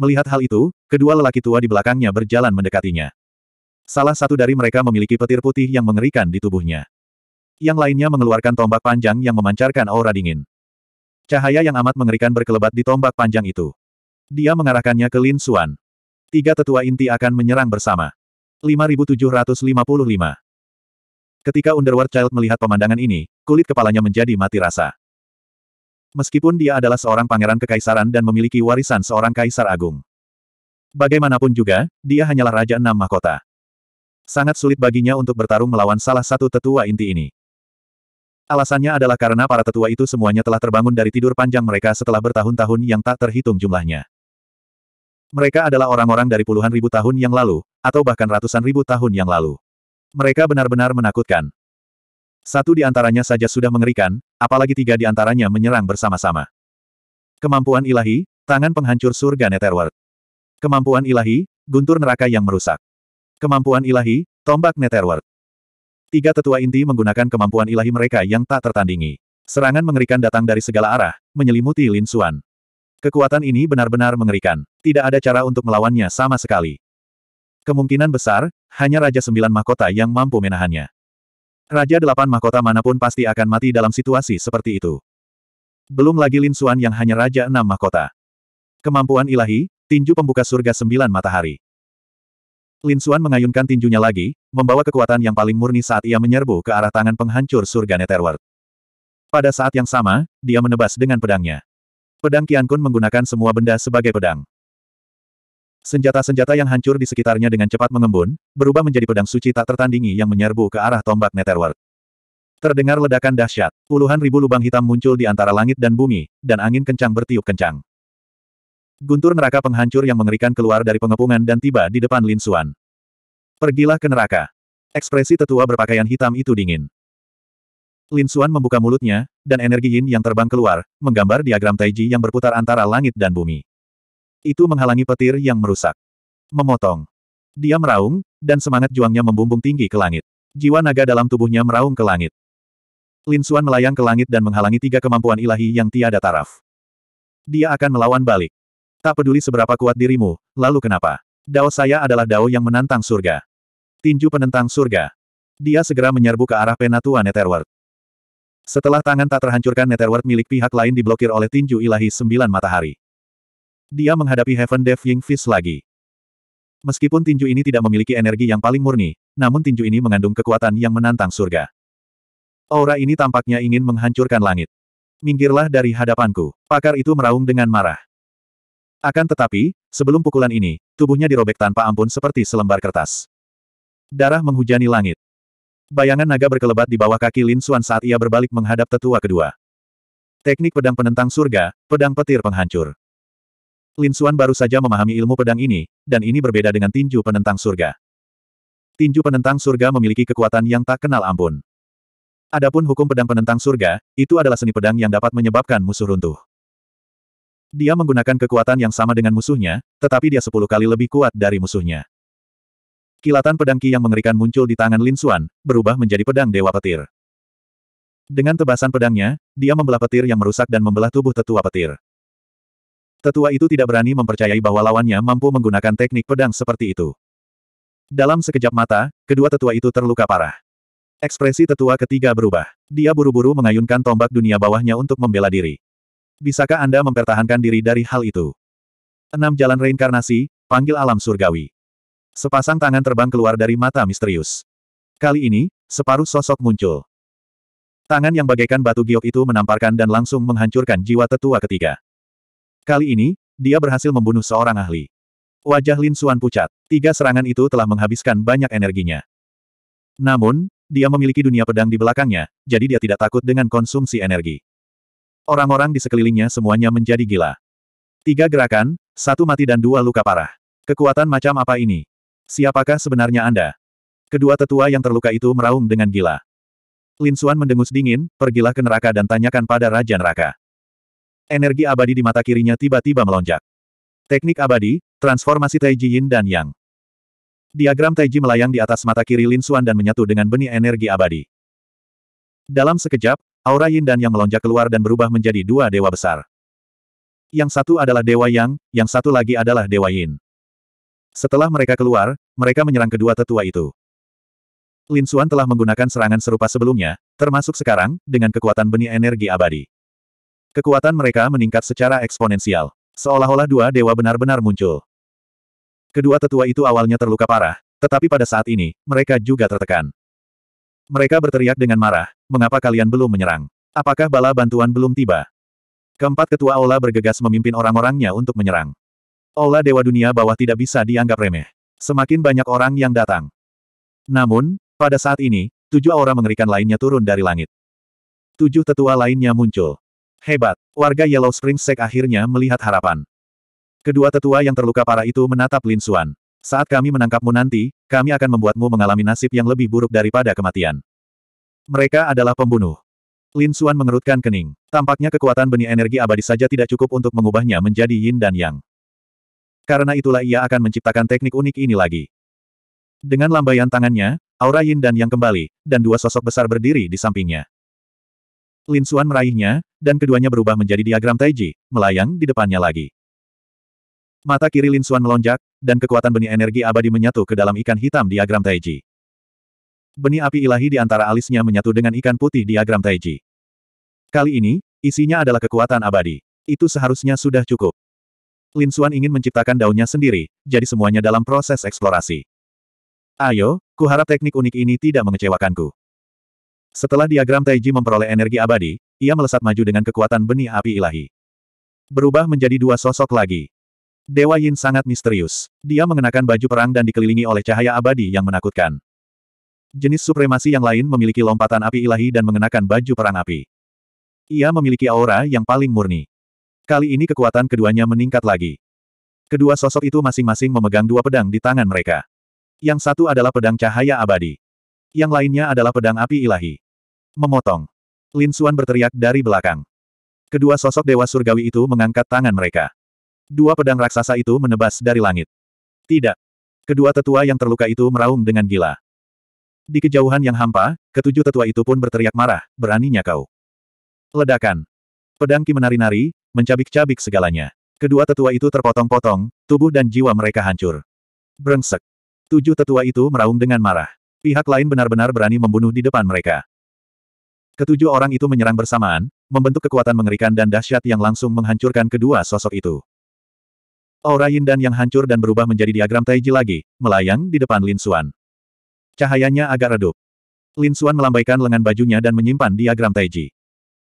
Melihat hal itu, kedua lelaki tua di belakangnya berjalan mendekatinya. Salah satu dari mereka memiliki petir putih yang mengerikan di tubuhnya. Yang lainnya mengeluarkan tombak panjang yang memancarkan aura dingin. Cahaya yang amat mengerikan berkelebat di tombak panjang itu. Dia mengarahkannya ke Lin Xuan. Tiga tetua inti akan menyerang bersama. 5755 Ketika Underworld Child melihat pemandangan ini, kulit kepalanya menjadi mati rasa. Meskipun dia adalah seorang pangeran kekaisaran dan memiliki warisan seorang kaisar agung. Bagaimanapun juga, dia hanyalah Raja Enam Mahkota. Sangat sulit baginya untuk bertarung melawan salah satu tetua inti ini. Alasannya adalah karena para tetua itu semuanya telah terbangun dari tidur panjang mereka setelah bertahun-tahun yang tak terhitung jumlahnya. Mereka adalah orang-orang dari puluhan ribu tahun yang lalu, atau bahkan ratusan ribu tahun yang lalu. Mereka benar-benar menakutkan. Satu di antaranya saja sudah mengerikan, apalagi tiga di antaranya menyerang bersama-sama. Kemampuan ilahi, tangan penghancur surga Netherworld. Kemampuan ilahi, guntur neraka yang merusak. Kemampuan ilahi, tombak Netherworld. Tiga tetua inti menggunakan kemampuan ilahi mereka yang tak tertandingi. Serangan mengerikan datang dari segala arah, menyelimuti Lin Xuan. Kekuatan ini benar-benar mengerikan. Tidak ada cara untuk melawannya sama sekali. Kemungkinan besar, hanya Raja Sembilan Mahkota yang mampu menahannya. Raja Delapan Mahkota manapun pasti akan mati dalam situasi seperti itu. Belum lagi Lin Suan yang hanya Raja Enam Mahkota. Kemampuan ilahi, tinju pembuka surga sembilan matahari. Lin Suan mengayunkan tinjunya lagi, membawa kekuatan yang paling murni saat ia menyerbu ke arah tangan penghancur surga Netherworld. Pada saat yang sama, dia menebas dengan pedangnya. Pedang Qian Kun menggunakan semua benda sebagai pedang. Senjata-senjata yang hancur di sekitarnya dengan cepat mengembun, berubah menjadi pedang suci tak tertandingi yang menyerbu ke arah tombak Netherworld. Terdengar ledakan dahsyat, puluhan ribu lubang hitam muncul di antara langit dan bumi, dan angin kencang bertiup kencang. Guntur neraka penghancur yang mengerikan keluar dari pengepungan dan tiba di depan Lin Suan. Pergilah ke neraka. Ekspresi tetua berpakaian hitam itu dingin. Lin Xuan membuka mulutnya, dan energi yin yang terbang keluar, menggambar diagram Taiji yang berputar antara langit dan bumi. Itu menghalangi petir yang merusak. Memotong. Dia meraung, dan semangat juangnya membumbung tinggi ke langit. Jiwa naga dalam tubuhnya meraung ke langit. Lin Xuan melayang ke langit dan menghalangi tiga kemampuan ilahi yang tiada taraf. Dia akan melawan balik. Tak peduli seberapa kuat dirimu, lalu kenapa? Dao saya adalah dao yang menantang surga. Tinju penentang surga. Dia segera menyerbu ke arah Penatua Netherworld. Setelah tangan tak terhancurkan netherworld milik pihak lain diblokir oleh tinju ilahi sembilan matahari. Dia menghadapi Heaven Dev Ying Fist lagi. Meskipun tinju ini tidak memiliki energi yang paling murni, namun tinju ini mengandung kekuatan yang menantang surga. Aura ini tampaknya ingin menghancurkan langit. Minggirlah dari hadapanku. Pakar itu meraung dengan marah. Akan tetapi, sebelum pukulan ini, tubuhnya dirobek tanpa ampun seperti selembar kertas. Darah menghujani langit. Bayangan naga berkelebat di bawah kaki Lin Xuan saat ia berbalik menghadap tetua kedua. Teknik pedang penentang surga, pedang petir penghancur. Lin Xuan baru saja memahami ilmu pedang ini, dan ini berbeda dengan tinju penentang surga. Tinju penentang surga memiliki kekuatan yang tak kenal ampun. Adapun hukum pedang penentang surga, itu adalah seni pedang yang dapat menyebabkan musuh runtuh. Dia menggunakan kekuatan yang sama dengan musuhnya, tetapi dia sepuluh kali lebih kuat dari musuhnya. Kilatan pedang Ki yang mengerikan muncul di tangan Lin Suan, berubah menjadi pedang Dewa Petir. Dengan tebasan pedangnya, dia membelah petir yang merusak dan membelah tubuh tetua petir. Tetua itu tidak berani mempercayai bahwa lawannya mampu menggunakan teknik pedang seperti itu. Dalam sekejap mata, kedua tetua itu terluka parah. Ekspresi tetua ketiga berubah. Dia buru-buru mengayunkan tombak dunia bawahnya untuk membela diri. Bisakah Anda mempertahankan diri dari hal itu? Enam jalan reinkarnasi, panggil alam surgawi. Sepasang tangan terbang keluar dari mata misterius. Kali ini, separuh sosok muncul. Tangan yang bagaikan batu giok itu menamparkan dan langsung menghancurkan jiwa tetua ketiga. Kali ini, dia berhasil membunuh seorang ahli. Wajah Lin Suan pucat. Tiga serangan itu telah menghabiskan banyak energinya. Namun, dia memiliki dunia pedang di belakangnya, jadi dia tidak takut dengan konsumsi energi. Orang-orang di sekelilingnya semuanya menjadi gila. Tiga gerakan, satu mati dan dua luka parah. Kekuatan macam apa ini? Siapakah sebenarnya Anda? Kedua tetua yang terluka itu meraung dengan gila. Lin Xuan mendengus dingin, pergilah ke neraka dan tanyakan pada Raja Neraka. Energi abadi di mata kirinya tiba-tiba melonjak. Teknik abadi, transformasi Taiji Yin dan Yang. Diagram Taiji melayang di atas mata kiri Lin Xuan dan menyatu dengan benih energi abadi. Dalam sekejap, aura Yin dan Yang melonjak keluar dan berubah menjadi dua dewa besar. Yang satu adalah Dewa Yang, yang satu lagi adalah Dewa Yin. Setelah mereka keluar, mereka menyerang kedua tetua itu. Lin Xuan telah menggunakan serangan serupa sebelumnya, termasuk sekarang, dengan kekuatan benih energi abadi. Kekuatan mereka meningkat secara eksponensial. Seolah-olah dua dewa benar-benar muncul. Kedua tetua itu awalnya terluka parah, tetapi pada saat ini, mereka juga tertekan. Mereka berteriak dengan marah, mengapa kalian belum menyerang? Apakah bala bantuan belum tiba? Keempat ketua aula bergegas memimpin orang-orangnya untuk menyerang. Ola Dewa Dunia Bawah tidak bisa dianggap remeh. Semakin banyak orang yang datang. Namun, pada saat ini, tujuh aura mengerikan lainnya turun dari langit. Tujuh tetua lainnya muncul. Hebat, warga Yellow Spring Sek akhirnya melihat harapan. Kedua tetua yang terluka parah itu menatap Lin Suan. Saat kami menangkapmu nanti, kami akan membuatmu mengalami nasib yang lebih buruk daripada kematian. Mereka adalah pembunuh. Lin Suan mengerutkan kening. Tampaknya kekuatan benih energi abadi saja tidak cukup untuk mengubahnya menjadi yin dan yang. Karena itulah ia akan menciptakan teknik unik ini lagi. Dengan lambaian tangannya, aura yin dan yang kembali, dan dua sosok besar berdiri di sampingnya. Lin Xuan meraihnya, dan keduanya berubah menjadi diagram Taiji, melayang di depannya lagi. Mata kiri Lin Xuan melonjak, dan kekuatan benih energi abadi menyatu ke dalam ikan hitam diagram Taiji. Benih api ilahi di antara alisnya menyatu dengan ikan putih diagram Taiji. Kali ini, isinya adalah kekuatan abadi. Itu seharusnya sudah cukup. Lin Xuan ingin menciptakan daunnya sendiri, jadi semuanya dalam proses eksplorasi. Ayo, kuharap teknik unik ini tidak mengecewakanku. Setelah diagram Taiji memperoleh energi abadi, ia melesat maju dengan kekuatan benih api ilahi. Berubah menjadi dua sosok lagi. Dewa Yin sangat misterius. Dia mengenakan baju perang dan dikelilingi oleh cahaya abadi yang menakutkan. Jenis supremasi yang lain memiliki lompatan api ilahi dan mengenakan baju perang api. Ia memiliki aura yang paling murni. Kali ini kekuatan keduanya meningkat lagi. Kedua sosok itu masing-masing memegang dua pedang di tangan mereka. Yang satu adalah pedang cahaya abadi. Yang lainnya adalah pedang api ilahi. Memotong. Lin Xuan berteriak dari belakang. Kedua sosok dewa surgawi itu mengangkat tangan mereka. Dua pedang raksasa itu menebas dari langit. Tidak. Kedua tetua yang terluka itu meraung dengan gila. Di kejauhan yang hampa, ketujuh tetua itu pun berteriak marah, beraninya kau. Ledakan. Pedang ki menari-nari, mencabik-cabik segalanya. Kedua tetua itu terpotong-potong, tubuh dan jiwa mereka hancur. Brengsek. Tujuh tetua itu meraung dengan marah. Pihak lain benar-benar berani membunuh di depan mereka. Ketujuh orang itu menyerang bersamaan, membentuk kekuatan mengerikan dan dahsyat yang langsung menghancurkan kedua sosok itu. Aura Yin dan yang hancur dan berubah menjadi diagram Taiji lagi, melayang di depan Lin Xuan. Cahayanya agak redup. Lin Xuan melambaikan lengan bajunya dan menyimpan diagram Taiji.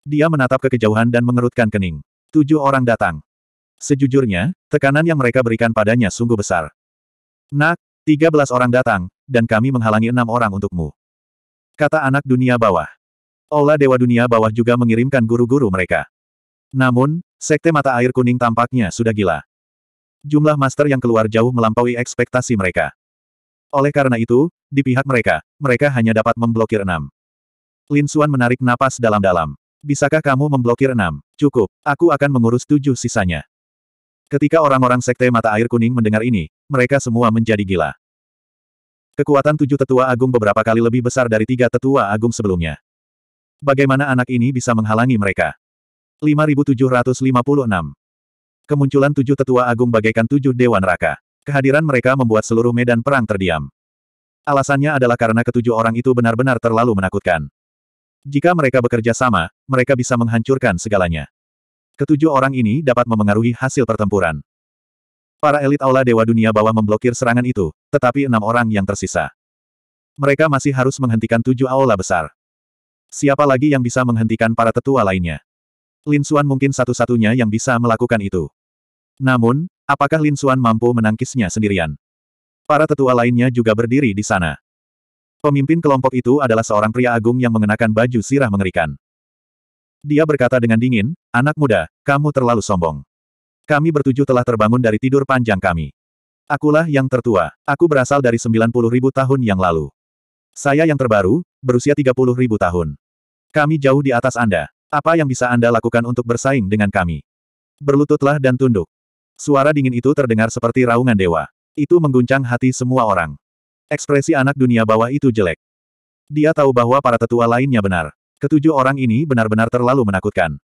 Dia menatap ke kejauhan dan mengerutkan kening. Tujuh orang datang. Sejujurnya, tekanan yang mereka berikan padanya sungguh besar. Nak, tiga belas orang datang, dan kami menghalangi enam orang untukmu. Kata anak dunia bawah. Ola Dewa Dunia Bawah juga mengirimkan guru-guru mereka. Namun, sekte mata air kuning tampaknya sudah gila. Jumlah master yang keluar jauh melampaui ekspektasi mereka. Oleh karena itu, di pihak mereka, mereka hanya dapat memblokir enam. Lin Suan menarik napas dalam-dalam. Bisakah kamu memblokir enam? Cukup, aku akan mengurus tujuh sisanya. Ketika orang-orang sekte mata air kuning mendengar ini, mereka semua menjadi gila. Kekuatan tujuh tetua agung beberapa kali lebih besar dari tiga tetua agung sebelumnya. Bagaimana anak ini bisa menghalangi mereka? 5756 Kemunculan tujuh tetua agung bagaikan tujuh dewa neraka. Kehadiran mereka membuat seluruh medan perang terdiam. Alasannya adalah karena ketujuh orang itu benar-benar terlalu menakutkan. Jika mereka bekerja sama, mereka bisa menghancurkan segalanya. Ketujuh orang ini dapat memengaruhi hasil pertempuran. Para elit aula Dewa Dunia bawah memblokir serangan itu, tetapi enam orang yang tersisa. Mereka masih harus menghentikan tujuh aula besar. Siapa lagi yang bisa menghentikan para tetua lainnya? Lin Xuan mungkin satu-satunya yang bisa melakukan itu. Namun, apakah Lin Xuan mampu menangkisnya sendirian? Para tetua lainnya juga berdiri di sana. Pemimpin kelompok itu adalah seorang pria agung yang mengenakan baju sirah mengerikan. Dia berkata dengan dingin, anak muda, kamu terlalu sombong. Kami bertujuh telah terbangun dari tidur panjang kami. Akulah yang tertua. Aku berasal dari 90 ribu tahun yang lalu. Saya yang terbaru, berusia 30 ribu tahun. Kami jauh di atas Anda. Apa yang bisa Anda lakukan untuk bersaing dengan kami? Berlututlah dan tunduk. Suara dingin itu terdengar seperti raungan dewa. Itu mengguncang hati semua orang. Ekspresi anak dunia bawah itu jelek. Dia tahu bahwa para tetua lainnya benar. Ketujuh orang ini benar-benar terlalu menakutkan.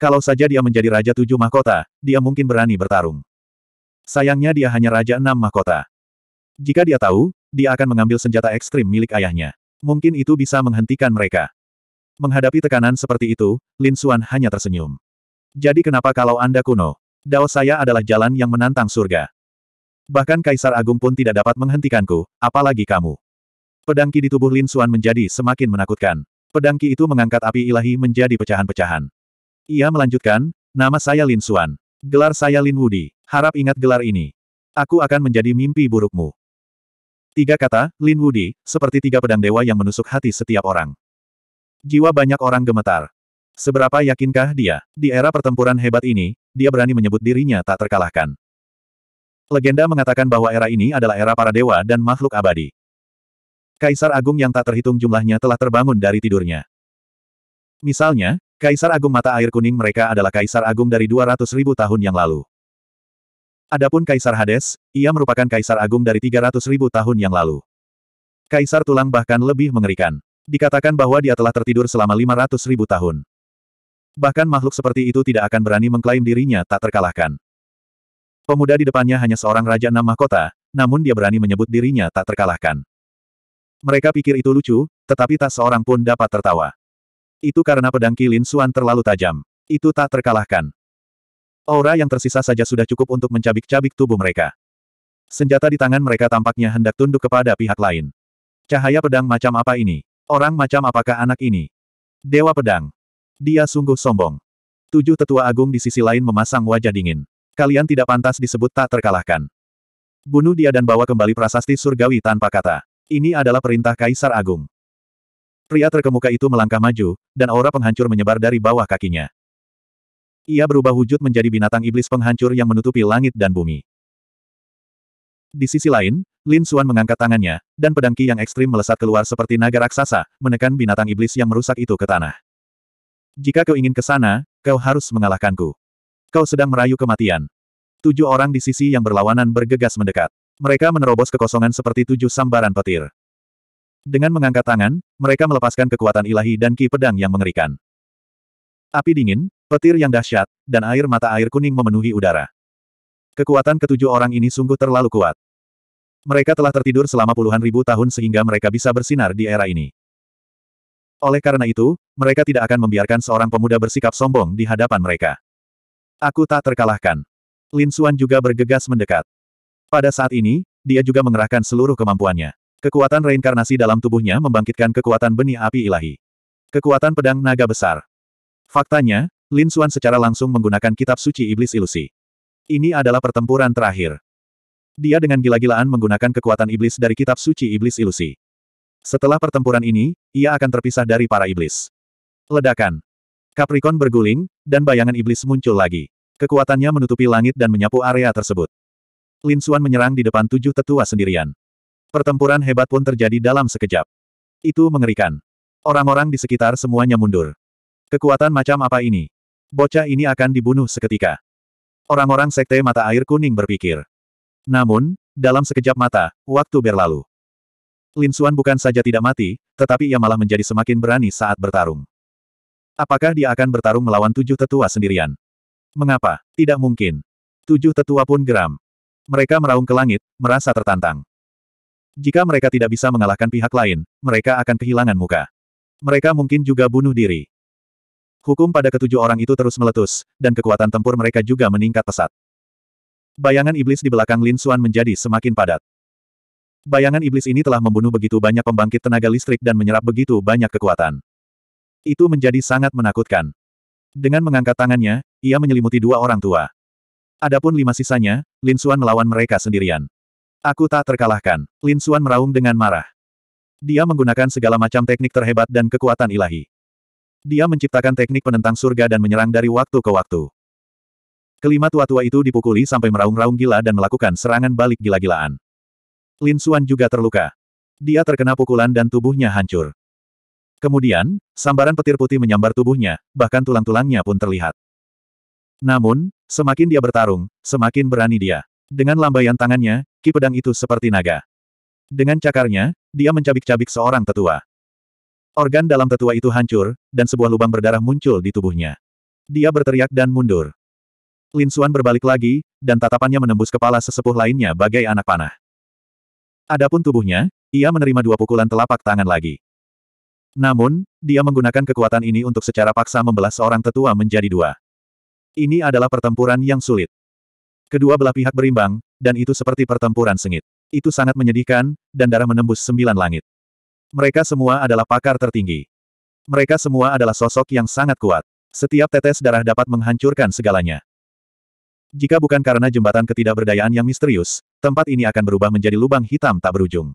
Kalau saja dia menjadi Raja Tujuh Mahkota, dia mungkin berani bertarung. Sayangnya dia hanya Raja Enam Mahkota. Jika dia tahu, dia akan mengambil senjata ekstrim milik ayahnya. Mungkin itu bisa menghentikan mereka. Menghadapi tekanan seperti itu, Lin Xuan hanya tersenyum. Jadi kenapa kalau Anda kuno? Dao saya adalah jalan yang menantang surga. Bahkan Kaisar Agung pun tidak dapat menghentikanku, apalagi kamu. Pedangki di tubuh Lin Xuan menjadi semakin menakutkan. Pedangki itu mengangkat api ilahi menjadi pecahan-pecahan. Ia melanjutkan, nama saya Lin Xuan. Gelar saya Lin Wudi. Harap ingat gelar ini. Aku akan menjadi mimpi burukmu. Tiga kata, Lin Wudi, seperti tiga pedang dewa yang menusuk hati setiap orang. Jiwa banyak orang gemetar. Seberapa yakinkah dia, di era pertempuran hebat ini, dia berani menyebut dirinya tak terkalahkan. Legenda mengatakan bahwa era ini adalah era para dewa dan makhluk abadi. Kaisar Agung yang tak terhitung jumlahnya telah terbangun dari tidurnya. Misalnya, Kaisar Agung Mata Air Kuning mereka adalah Kaisar Agung dari 200 ribu tahun yang lalu. Adapun Kaisar Hades, ia merupakan Kaisar Agung dari 300 ribu tahun yang lalu. Kaisar Tulang bahkan lebih mengerikan. Dikatakan bahwa dia telah tertidur selama 500 ribu tahun. Bahkan makhluk seperti itu tidak akan berani mengklaim dirinya tak terkalahkan. Pemuda di depannya hanya seorang raja enam mahkota, namun dia berani menyebut dirinya tak terkalahkan. Mereka pikir itu lucu, tetapi tak seorang pun dapat tertawa. Itu karena pedang Kilin Suan terlalu tajam. Itu tak terkalahkan. Aura yang tersisa saja sudah cukup untuk mencabik-cabik tubuh mereka. Senjata di tangan mereka tampaknya hendak tunduk kepada pihak lain. Cahaya pedang macam apa ini? Orang macam apakah anak ini? Dewa pedang. Dia sungguh sombong. Tujuh tetua agung di sisi lain memasang wajah dingin. Kalian tidak pantas disebut tak terkalahkan. Bunuh dia dan bawa kembali prasasti surgawi tanpa kata. Ini adalah perintah Kaisar Agung. Pria terkemuka itu melangkah maju, dan aura penghancur menyebar dari bawah kakinya. Ia berubah wujud menjadi binatang iblis penghancur yang menutupi langit dan bumi. Di sisi lain, Lin Xuan mengangkat tangannya, dan pedangki yang ekstrim melesat keluar seperti naga raksasa, menekan binatang iblis yang merusak itu ke tanah. Jika kau ingin ke sana, kau harus mengalahkanku. Kau sedang merayu kematian. Tujuh orang di sisi yang berlawanan bergegas mendekat. Mereka menerobos kekosongan seperti tujuh sambaran petir. Dengan mengangkat tangan, mereka melepaskan kekuatan ilahi dan ki pedang yang mengerikan. Api dingin, petir yang dahsyat, dan air mata air kuning memenuhi udara. Kekuatan ketujuh orang ini sungguh terlalu kuat. Mereka telah tertidur selama puluhan ribu tahun sehingga mereka bisa bersinar di era ini. Oleh karena itu, mereka tidak akan membiarkan seorang pemuda bersikap sombong di hadapan mereka. Aku tak terkalahkan. Lin Xuan juga bergegas mendekat. Pada saat ini, dia juga mengerahkan seluruh kemampuannya. Kekuatan reinkarnasi dalam tubuhnya membangkitkan kekuatan benih api ilahi. Kekuatan pedang naga besar. Faktanya, Lin Xuan secara langsung menggunakan kitab suci iblis ilusi. Ini adalah pertempuran terakhir. Dia dengan gila-gilaan menggunakan kekuatan iblis dari kitab suci iblis ilusi. Setelah pertempuran ini, ia akan terpisah dari para iblis. Ledakan. Capricorn berguling, dan bayangan iblis muncul lagi. Kekuatannya menutupi langit dan menyapu area tersebut. Lin Xuan menyerang di depan tujuh tetua sendirian. Pertempuran hebat pun terjadi dalam sekejap. Itu mengerikan. Orang-orang di sekitar semuanya mundur. Kekuatan macam apa ini? Bocah ini akan dibunuh seketika. Orang-orang sekte mata air kuning berpikir. Namun, dalam sekejap mata, waktu berlalu. Lin Xuan bukan saja tidak mati, tetapi ia malah menjadi semakin berani saat bertarung. Apakah dia akan bertarung melawan tujuh tetua sendirian? Mengapa? Tidak mungkin. Tujuh tetua pun geram. Mereka meraung ke langit, merasa tertantang. Jika mereka tidak bisa mengalahkan pihak lain, mereka akan kehilangan muka. Mereka mungkin juga bunuh diri. Hukum pada ketujuh orang itu terus meletus, dan kekuatan tempur mereka juga meningkat pesat. Bayangan iblis di belakang Lin Xuan menjadi semakin padat. Bayangan iblis ini telah membunuh begitu banyak pembangkit tenaga listrik dan menyerap begitu banyak kekuatan. Itu menjadi sangat menakutkan. Dengan mengangkat tangannya, ia menyelimuti dua orang tua. Adapun lima sisanya, Lin Xuan melawan mereka sendirian. Aku tak terkalahkan. Lin Xuan meraung dengan marah. Dia menggunakan segala macam teknik terhebat dan kekuatan ilahi. Dia menciptakan teknik penentang surga dan menyerang dari waktu ke waktu. Kelima tua-tua itu dipukuli sampai meraung-raung gila dan melakukan serangan balik gila-gilaan. Lin Xuan juga terluka. Dia terkena pukulan dan tubuhnya hancur. Kemudian, sambaran petir putih menyambar tubuhnya, bahkan tulang-tulangnya pun terlihat. Namun, semakin dia bertarung, semakin berani dia. Dengan lambaian tangannya, ki pedang itu seperti naga. Dengan cakarnya, dia mencabik-cabik seorang tetua. Organ dalam tetua itu hancur, dan sebuah lubang berdarah muncul di tubuhnya. Dia berteriak dan mundur. Lin Suan berbalik lagi, dan tatapannya menembus kepala sesepuh lainnya bagai anak panah. Adapun tubuhnya, ia menerima dua pukulan telapak tangan lagi. Namun, dia menggunakan kekuatan ini untuk secara paksa membelah seorang tetua menjadi dua. Ini adalah pertempuran yang sulit. Kedua belah pihak berimbang, dan itu seperti pertempuran sengit. Itu sangat menyedihkan, dan darah menembus sembilan langit. Mereka semua adalah pakar tertinggi. Mereka semua adalah sosok yang sangat kuat. Setiap tetes darah dapat menghancurkan segalanya. Jika bukan karena jembatan ketidakberdayaan yang misterius, tempat ini akan berubah menjadi lubang hitam tak berujung.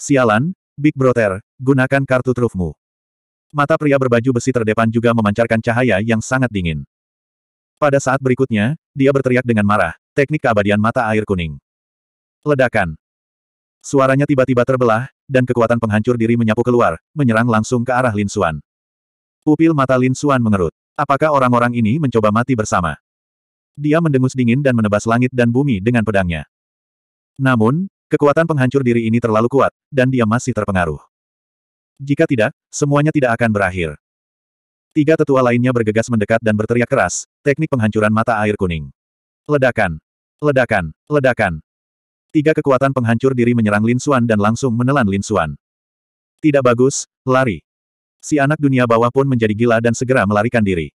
Sialan, Big Brother, gunakan kartu trufmu. Mata pria berbaju besi terdepan juga memancarkan cahaya yang sangat dingin. Pada saat berikutnya, dia berteriak dengan marah, teknik keabadian mata air kuning. Ledakan. Suaranya tiba-tiba terbelah, dan kekuatan penghancur diri menyapu keluar, menyerang langsung ke arah Lin Suan. Pupil mata Lin Suan mengerut. Apakah orang-orang ini mencoba mati bersama? Dia mendengus dingin dan menebas langit dan bumi dengan pedangnya. Namun, Kekuatan penghancur diri ini terlalu kuat, dan dia masih terpengaruh. Jika tidak, semuanya tidak akan berakhir. Tiga tetua lainnya bergegas mendekat dan berteriak keras, teknik penghancuran mata air kuning. Ledakan! Ledakan! Ledakan! Tiga kekuatan penghancur diri menyerang Lin Xuan dan langsung menelan Lin Xuan. Tidak bagus, lari. Si anak dunia bawah pun menjadi gila dan segera melarikan diri.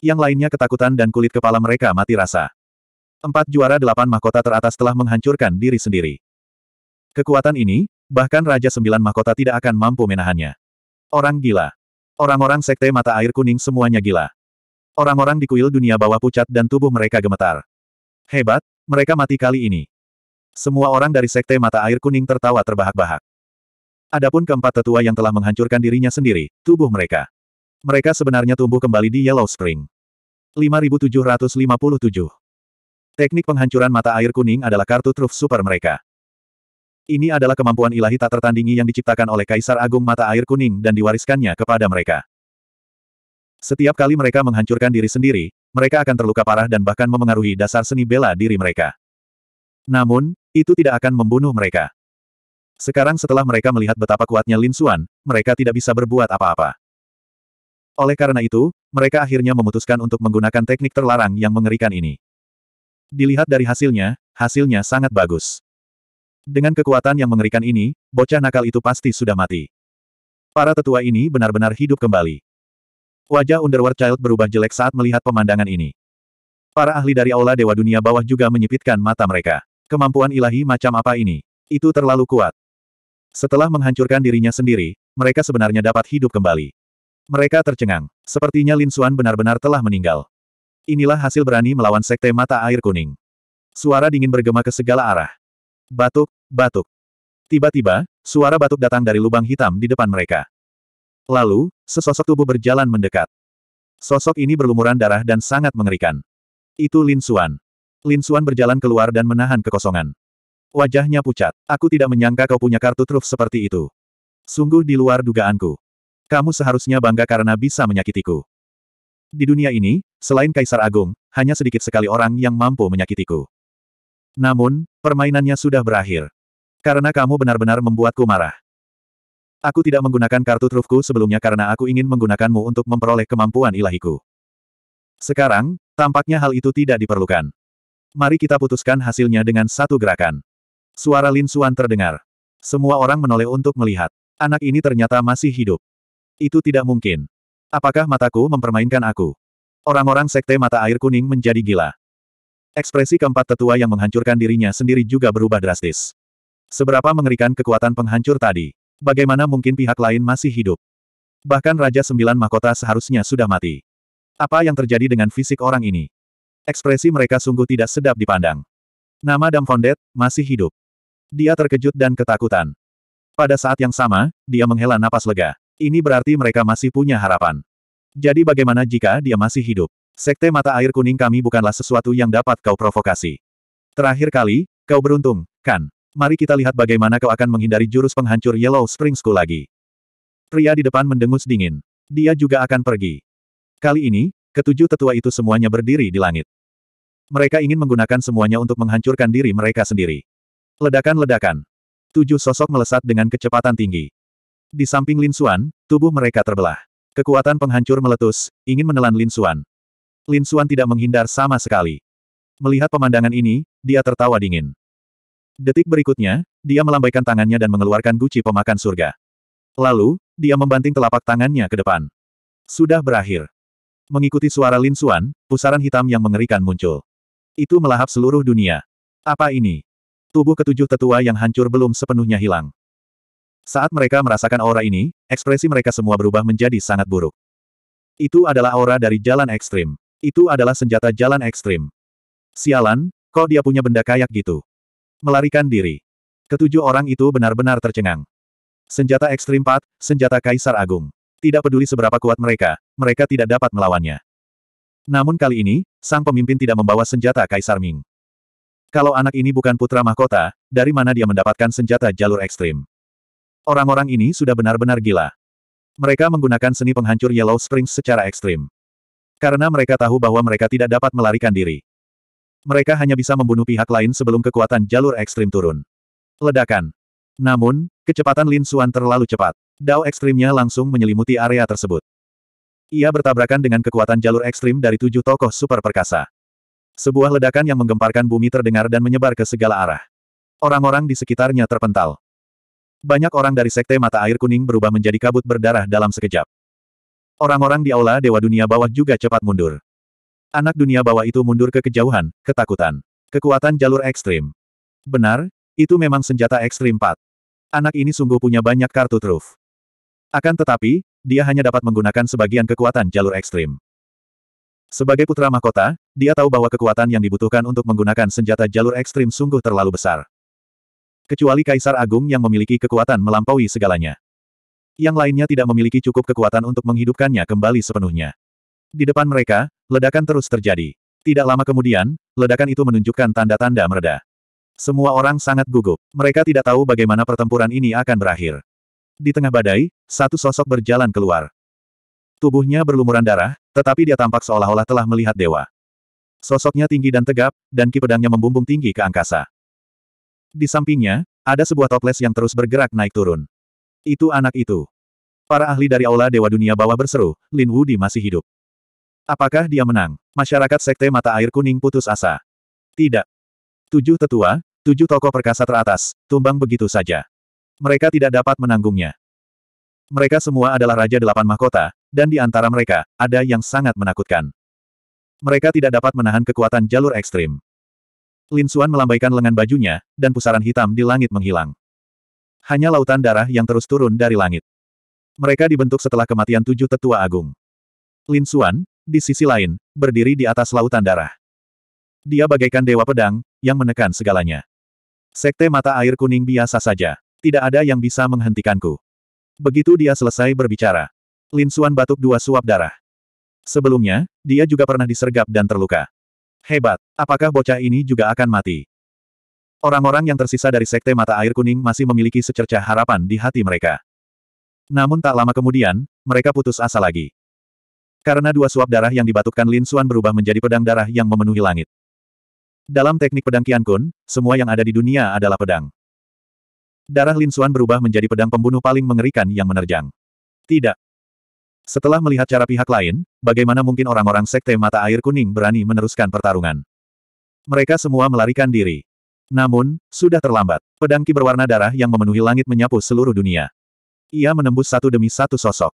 Yang lainnya ketakutan dan kulit kepala mereka mati rasa. Empat juara delapan mahkota teratas telah menghancurkan diri sendiri. Kekuatan ini, bahkan Raja Sembilan Mahkota tidak akan mampu menahannya. Orang gila. Orang-orang sekte mata air kuning semuanya gila. Orang-orang di kuil dunia bawah pucat dan tubuh mereka gemetar. Hebat, mereka mati kali ini. Semua orang dari sekte mata air kuning tertawa terbahak-bahak. Adapun keempat tetua yang telah menghancurkan dirinya sendiri, tubuh mereka. Mereka sebenarnya tumbuh kembali di Yellow Spring. 5757 Teknik penghancuran mata air kuning adalah kartu truf super mereka. Ini adalah kemampuan ilahi tak tertandingi yang diciptakan oleh Kaisar Agung Mata Air Kuning dan diwariskannya kepada mereka. Setiap kali mereka menghancurkan diri sendiri, mereka akan terluka parah dan bahkan memengaruhi dasar seni bela diri mereka. Namun, itu tidak akan membunuh mereka. Sekarang setelah mereka melihat betapa kuatnya Lin Xuan, mereka tidak bisa berbuat apa-apa. Oleh karena itu, mereka akhirnya memutuskan untuk menggunakan teknik terlarang yang mengerikan ini. Dilihat dari hasilnya, hasilnya sangat bagus. Dengan kekuatan yang mengerikan ini, bocah nakal itu pasti sudah mati. Para tetua ini benar-benar hidup kembali. Wajah Underworld Child berubah jelek saat melihat pemandangan ini. Para ahli dari Aula Dewa Dunia Bawah juga menyipitkan mata mereka. Kemampuan ilahi macam apa ini? Itu terlalu kuat. Setelah menghancurkan dirinya sendiri, mereka sebenarnya dapat hidup kembali. Mereka tercengang. Sepertinya Lin Xuan benar-benar telah meninggal. Inilah hasil berani melawan Sekte Mata Air Kuning. Suara dingin bergema ke segala arah. Batuk, Batuk. Tiba-tiba, suara batuk datang dari lubang hitam di depan mereka. Lalu, sesosok tubuh berjalan mendekat. Sosok ini berlumuran darah dan sangat mengerikan. Itu Lin Suan. Lin Suan berjalan keluar dan menahan kekosongan. Wajahnya pucat. Aku tidak menyangka kau punya kartu truf seperti itu. Sungguh di luar dugaanku. Kamu seharusnya bangga karena bisa menyakitiku. Di dunia ini, selain Kaisar Agung, hanya sedikit sekali orang yang mampu menyakitiku. Namun, permainannya sudah berakhir. Karena kamu benar-benar membuatku marah. Aku tidak menggunakan kartu trufku sebelumnya karena aku ingin menggunakanmu untuk memperoleh kemampuan ilahiku. Sekarang, tampaknya hal itu tidak diperlukan. Mari kita putuskan hasilnya dengan satu gerakan. Suara Lin Suan terdengar. Semua orang menoleh untuk melihat. Anak ini ternyata masih hidup. Itu tidak mungkin. Apakah mataku mempermainkan aku? Orang-orang sekte mata air kuning menjadi gila. Ekspresi keempat tetua yang menghancurkan dirinya sendiri juga berubah drastis. Seberapa mengerikan kekuatan penghancur tadi. Bagaimana mungkin pihak lain masih hidup? Bahkan Raja Sembilan Mahkota seharusnya sudah mati. Apa yang terjadi dengan fisik orang ini? Ekspresi mereka sungguh tidak sedap dipandang. Nama Damfondet, masih hidup. Dia terkejut dan ketakutan. Pada saat yang sama, dia menghela napas lega. Ini berarti mereka masih punya harapan. Jadi bagaimana jika dia masih hidup? Sekte mata air kuning kami bukanlah sesuatu yang dapat kau provokasi. Terakhir kali, kau beruntung, kan? Mari kita lihat bagaimana kau akan menghindari jurus penghancur Yellow Springsku lagi. Pria di depan mendengus dingin. Dia juga akan pergi. Kali ini, ketujuh tetua itu semuanya berdiri di langit. Mereka ingin menggunakan semuanya untuk menghancurkan diri mereka sendiri. Ledakan-ledakan. Tujuh sosok melesat dengan kecepatan tinggi. Di samping Lin Xuan, tubuh mereka terbelah. Kekuatan penghancur meletus, ingin menelan Lin Xuan. Lin Xuan tidak menghindar sama sekali. Melihat pemandangan ini, dia tertawa dingin. Detik berikutnya, dia melambaikan tangannya dan mengeluarkan guci pemakan surga. Lalu, dia membanting telapak tangannya ke depan. Sudah berakhir. Mengikuti suara Lin Suan, pusaran hitam yang mengerikan muncul. Itu melahap seluruh dunia. Apa ini? Tubuh ketujuh tetua yang hancur belum sepenuhnya hilang. Saat mereka merasakan aura ini, ekspresi mereka semua berubah menjadi sangat buruk. Itu adalah aura dari jalan ekstrim. Itu adalah senjata jalan ekstrim. Sialan, kok dia punya benda kayak gitu? Melarikan diri. Ketujuh orang itu benar-benar tercengang. Senjata ekstrim pat, senjata Kaisar Agung. Tidak peduli seberapa kuat mereka, mereka tidak dapat melawannya. Namun kali ini, sang pemimpin tidak membawa senjata Kaisar Ming. Kalau anak ini bukan putra mahkota, dari mana dia mendapatkan senjata jalur ekstrim? Orang-orang ini sudah benar-benar gila. Mereka menggunakan seni penghancur Yellow Springs secara ekstrim. Karena mereka tahu bahwa mereka tidak dapat melarikan diri. Mereka hanya bisa membunuh pihak lain sebelum kekuatan jalur ekstrim turun. Ledakan. Namun, kecepatan Lin Xuan terlalu cepat. Dao ekstrimnya langsung menyelimuti area tersebut. Ia bertabrakan dengan kekuatan jalur ekstrim dari tujuh tokoh super perkasa. Sebuah ledakan yang menggemparkan bumi terdengar dan menyebar ke segala arah. Orang-orang di sekitarnya terpental. Banyak orang dari Sekte Mata Air Kuning berubah menjadi kabut berdarah dalam sekejap. Orang-orang di Aula Dewa Dunia Bawah juga cepat mundur. Anak dunia bawah itu mundur ke kejauhan, ketakutan. Kekuatan jalur ekstrim. Benar, itu memang senjata ekstrim Pat. Anak ini sungguh punya banyak kartu truf. Akan tetapi, dia hanya dapat menggunakan sebagian kekuatan jalur ekstrim. Sebagai putra mahkota, dia tahu bahwa kekuatan yang dibutuhkan untuk menggunakan senjata jalur ekstrim sungguh terlalu besar. Kecuali Kaisar Agung yang memiliki kekuatan melampaui segalanya. Yang lainnya tidak memiliki cukup kekuatan untuk menghidupkannya kembali sepenuhnya. Di depan mereka, ledakan terus terjadi. Tidak lama kemudian, ledakan itu menunjukkan tanda-tanda mereda. Semua orang sangat gugup. Mereka tidak tahu bagaimana pertempuran ini akan berakhir. Di tengah badai, satu sosok berjalan keluar. Tubuhnya berlumuran darah, tetapi dia tampak seolah-olah telah melihat dewa. Sosoknya tinggi dan tegap, dan ki membumbung tinggi ke angkasa. Di sampingnya, ada sebuah toples yang terus bergerak naik turun. Itu anak itu. Para ahli dari Aula Dewa Dunia Bawah berseru, Lin Wudi masih hidup. Apakah dia menang? Masyarakat Sekte Mata Air Kuning putus asa. Tidak. Tujuh tetua, tujuh tokoh perkasa teratas, tumbang begitu saja. Mereka tidak dapat menanggungnya. Mereka semua adalah Raja Delapan Mahkota, dan di antara mereka, ada yang sangat menakutkan. Mereka tidak dapat menahan kekuatan jalur ekstrim. Lin Xuan melambaikan lengan bajunya, dan pusaran hitam di langit menghilang. Hanya lautan darah yang terus turun dari langit. Mereka dibentuk setelah kematian tujuh tetua agung. Lin Xuan, di sisi lain, berdiri di atas lautan darah. Dia bagaikan dewa pedang, yang menekan segalanya. Sekte mata air kuning biasa saja. Tidak ada yang bisa menghentikanku. Begitu dia selesai berbicara. Lin Suan batuk dua suap darah. Sebelumnya, dia juga pernah disergap dan terluka. Hebat, apakah bocah ini juga akan mati? Orang-orang yang tersisa dari sekte mata air kuning masih memiliki secercah harapan di hati mereka. Namun tak lama kemudian, mereka putus asa lagi. Karena dua suap darah yang dibatukkan Lin Xuan berubah menjadi pedang darah yang memenuhi langit. Dalam teknik pedang Kian Kun, semua yang ada di dunia adalah pedang. Darah Lin Xuan berubah menjadi pedang pembunuh paling mengerikan yang menerjang. Tidak. Setelah melihat cara pihak lain, bagaimana mungkin orang-orang sekte mata air kuning berani meneruskan pertarungan? Mereka semua melarikan diri. Namun, sudah terlambat. Pedang ki berwarna darah yang memenuhi langit menyapu seluruh dunia. Ia menembus satu demi satu sosok.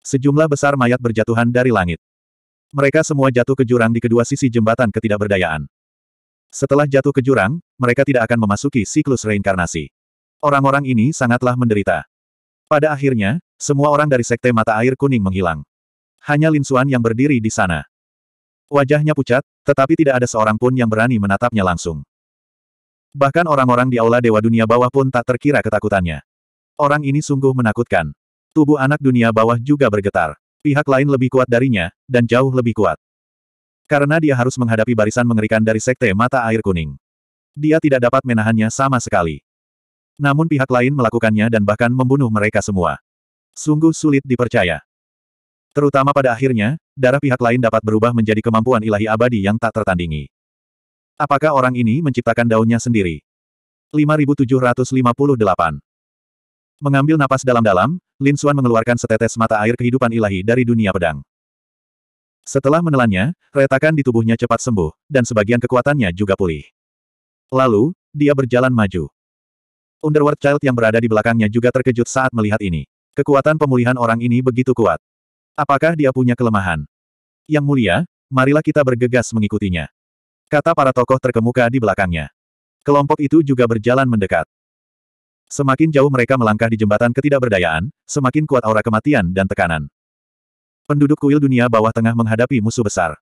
Sejumlah besar mayat berjatuhan dari langit. Mereka semua jatuh ke jurang di kedua sisi jembatan ketidakberdayaan. Setelah jatuh ke jurang, mereka tidak akan memasuki siklus reinkarnasi. Orang-orang ini sangatlah menderita. Pada akhirnya, semua orang dari Sekte Mata Air Kuning menghilang. Hanya Lin Xuan yang berdiri di sana. Wajahnya pucat, tetapi tidak ada seorang pun yang berani menatapnya langsung. Bahkan orang-orang di Aula Dewa Dunia Bawah pun tak terkira ketakutannya. Orang ini sungguh menakutkan. Tubuh anak dunia bawah juga bergetar. Pihak lain lebih kuat darinya, dan jauh lebih kuat. Karena dia harus menghadapi barisan mengerikan dari sekte mata air kuning. Dia tidak dapat menahannya sama sekali. Namun pihak lain melakukannya dan bahkan membunuh mereka semua. Sungguh sulit dipercaya. Terutama pada akhirnya, darah pihak lain dapat berubah menjadi kemampuan ilahi abadi yang tak tertandingi. Apakah orang ini menciptakan daunnya sendiri? 5758 Mengambil napas dalam-dalam, Lin Xuan mengeluarkan setetes mata air kehidupan ilahi dari dunia pedang. Setelah menelannya, retakan di tubuhnya cepat sembuh, dan sebagian kekuatannya juga pulih. Lalu, dia berjalan maju. Underworld Child yang berada di belakangnya juga terkejut saat melihat ini. Kekuatan pemulihan orang ini begitu kuat. Apakah dia punya kelemahan? Yang mulia, marilah kita bergegas mengikutinya. Kata para tokoh terkemuka di belakangnya. Kelompok itu juga berjalan mendekat. Semakin jauh mereka melangkah di jembatan ketidakberdayaan, semakin kuat aura kematian dan tekanan. Penduduk kuil dunia bawah tengah menghadapi musuh besar.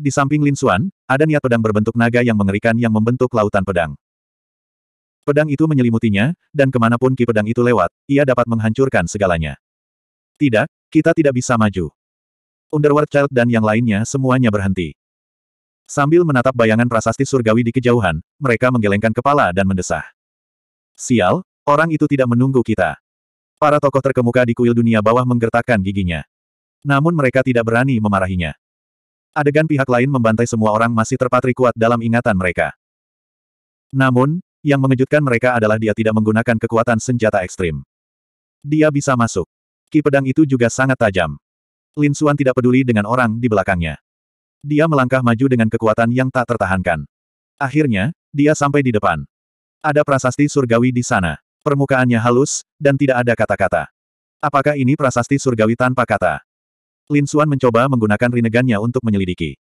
Di samping Lin Xuan, ada niat pedang berbentuk naga yang mengerikan yang membentuk lautan pedang. Pedang itu menyelimutinya, dan kemanapun ki pedang itu lewat, ia dapat menghancurkan segalanya. Tidak, kita tidak bisa maju. Underworld Child dan yang lainnya semuanya berhenti. Sambil menatap bayangan prasasti surgawi di kejauhan, mereka menggelengkan kepala dan mendesah. Sial, orang itu tidak menunggu kita. Para tokoh terkemuka di kuil dunia bawah menggertakkan giginya. Namun mereka tidak berani memarahinya. Adegan pihak lain membantai semua orang masih terpatri kuat dalam ingatan mereka. Namun, yang mengejutkan mereka adalah dia tidak menggunakan kekuatan senjata ekstrim. Dia bisa masuk. Ki pedang itu juga sangat tajam. Lin Suan tidak peduli dengan orang di belakangnya. Dia melangkah maju dengan kekuatan yang tak tertahankan. Akhirnya, dia sampai di depan. Ada prasasti surgawi di sana. Permukaannya halus, dan tidak ada kata-kata. Apakah ini prasasti surgawi tanpa kata? Lin Xuan mencoba menggunakan rinegannya untuk menyelidiki.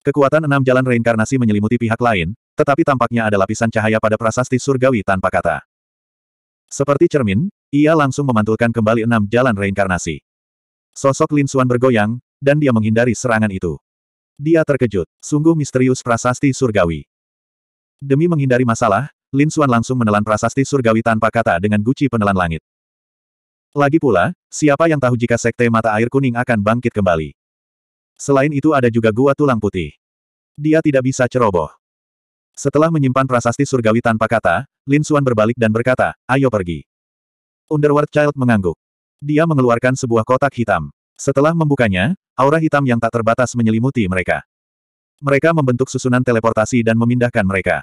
Kekuatan enam jalan reinkarnasi menyelimuti pihak lain, tetapi tampaknya ada lapisan cahaya pada prasasti surgawi tanpa kata. Seperti cermin, ia langsung memantulkan kembali enam jalan reinkarnasi. Sosok Lin Xuan bergoyang, dan dia menghindari serangan itu. Dia terkejut, sungguh misterius prasasti surgawi. Demi menghindari masalah, Lin Suan langsung menelan prasasti surgawi tanpa kata dengan guci penelan langit. Lagi pula, siapa yang tahu jika Sekte Mata Air Kuning akan bangkit kembali. Selain itu ada juga Gua Tulang Putih. Dia tidak bisa ceroboh. Setelah menyimpan prasasti surgawi tanpa kata, Lin Suan berbalik dan berkata, ayo pergi. Underworld Child mengangguk. Dia mengeluarkan sebuah kotak hitam. Setelah membukanya, aura hitam yang tak terbatas menyelimuti mereka. Mereka membentuk susunan teleportasi dan memindahkan mereka.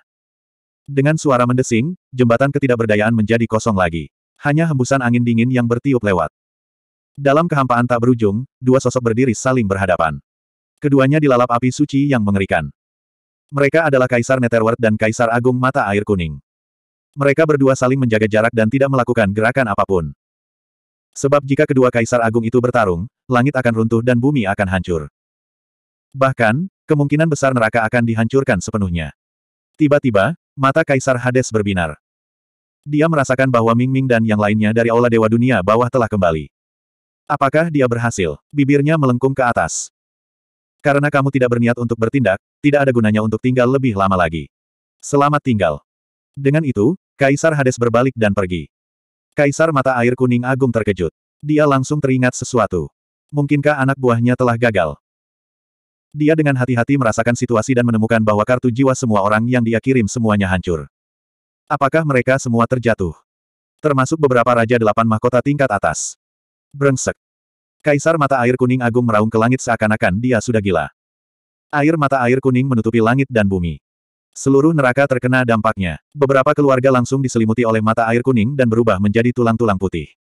Dengan suara mendesing, jembatan ketidakberdayaan menjadi kosong lagi. Hanya hembusan angin dingin yang bertiup lewat. Dalam kehampaan tak berujung, dua sosok berdiri saling berhadapan. Keduanya dilalap api suci yang mengerikan. Mereka adalah Kaisar Netherworld dan Kaisar Agung Mata Air Kuning. Mereka berdua saling menjaga jarak dan tidak melakukan gerakan apapun. Sebab jika kedua Kaisar Agung itu bertarung, langit akan runtuh dan bumi akan hancur. Bahkan, kemungkinan besar neraka akan dihancurkan sepenuhnya. Tiba-tiba, mata Kaisar Hades berbinar. Dia merasakan bahwa ming -Ming dan yang lainnya dari Aula Dewa Dunia bawah telah kembali. Apakah dia berhasil? Bibirnya melengkung ke atas. Karena kamu tidak berniat untuk bertindak, tidak ada gunanya untuk tinggal lebih lama lagi. Selamat tinggal. Dengan itu, Kaisar Hades berbalik dan pergi. Kaisar mata air kuning agung terkejut. Dia langsung teringat sesuatu. Mungkinkah anak buahnya telah gagal? Dia dengan hati-hati merasakan situasi dan menemukan bahwa kartu jiwa semua orang yang dia kirim semuanya hancur. Apakah mereka semua terjatuh? Termasuk beberapa Raja Delapan Mahkota tingkat atas. Brengsek. Kaisar mata air kuning agung meraung ke langit seakan-akan dia sudah gila. Air mata air kuning menutupi langit dan bumi. Seluruh neraka terkena dampaknya. Beberapa keluarga langsung diselimuti oleh mata air kuning dan berubah menjadi tulang-tulang putih.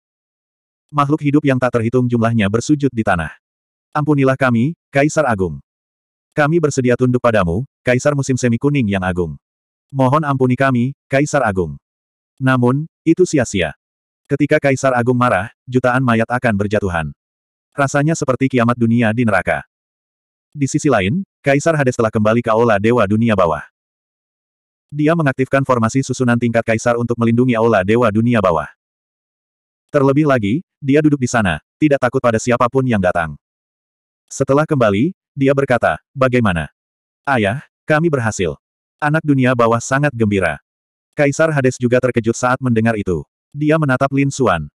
Makhluk hidup yang tak terhitung jumlahnya bersujud di tanah. Ampunilah kami, Kaisar Agung. Kami bersedia tunduk padamu, Kaisar musim semi kuning yang agung. Mohon ampuni kami, Kaisar Agung. Namun, itu sia-sia. Ketika Kaisar Agung marah, jutaan mayat akan berjatuhan. Rasanya seperti kiamat dunia di neraka. Di sisi lain, Kaisar Hades telah kembali ke Aula Dewa Dunia Bawah. Dia mengaktifkan formasi susunan tingkat Kaisar untuk melindungi Aula Dewa Dunia Bawah. Terlebih lagi, dia duduk di sana, tidak takut pada siapapun yang datang. Setelah kembali, dia berkata, bagaimana? Ayah, kami berhasil. Anak dunia bawah sangat gembira. Kaisar Hades juga terkejut saat mendengar itu. Dia menatap Lin Xuan.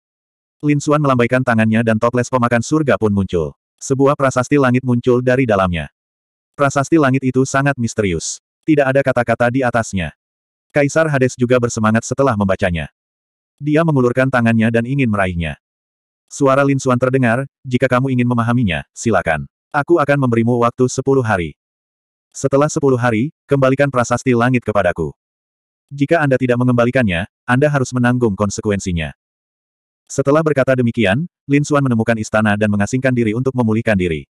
Lin Xuan melambaikan tangannya dan toples pemakan surga pun muncul. Sebuah prasasti langit muncul dari dalamnya. Prasasti langit itu sangat misterius. Tidak ada kata-kata di atasnya. Kaisar Hades juga bersemangat setelah membacanya. Dia mengulurkan tangannya dan ingin meraihnya. Suara Lin Xuan terdengar, jika kamu ingin memahaminya, silakan. Aku akan memberimu waktu sepuluh hari. Setelah sepuluh hari, kembalikan prasasti langit kepadaku. Jika Anda tidak mengembalikannya, Anda harus menanggung konsekuensinya. Setelah berkata demikian, Lin Xuan menemukan istana dan mengasingkan diri untuk memulihkan diri.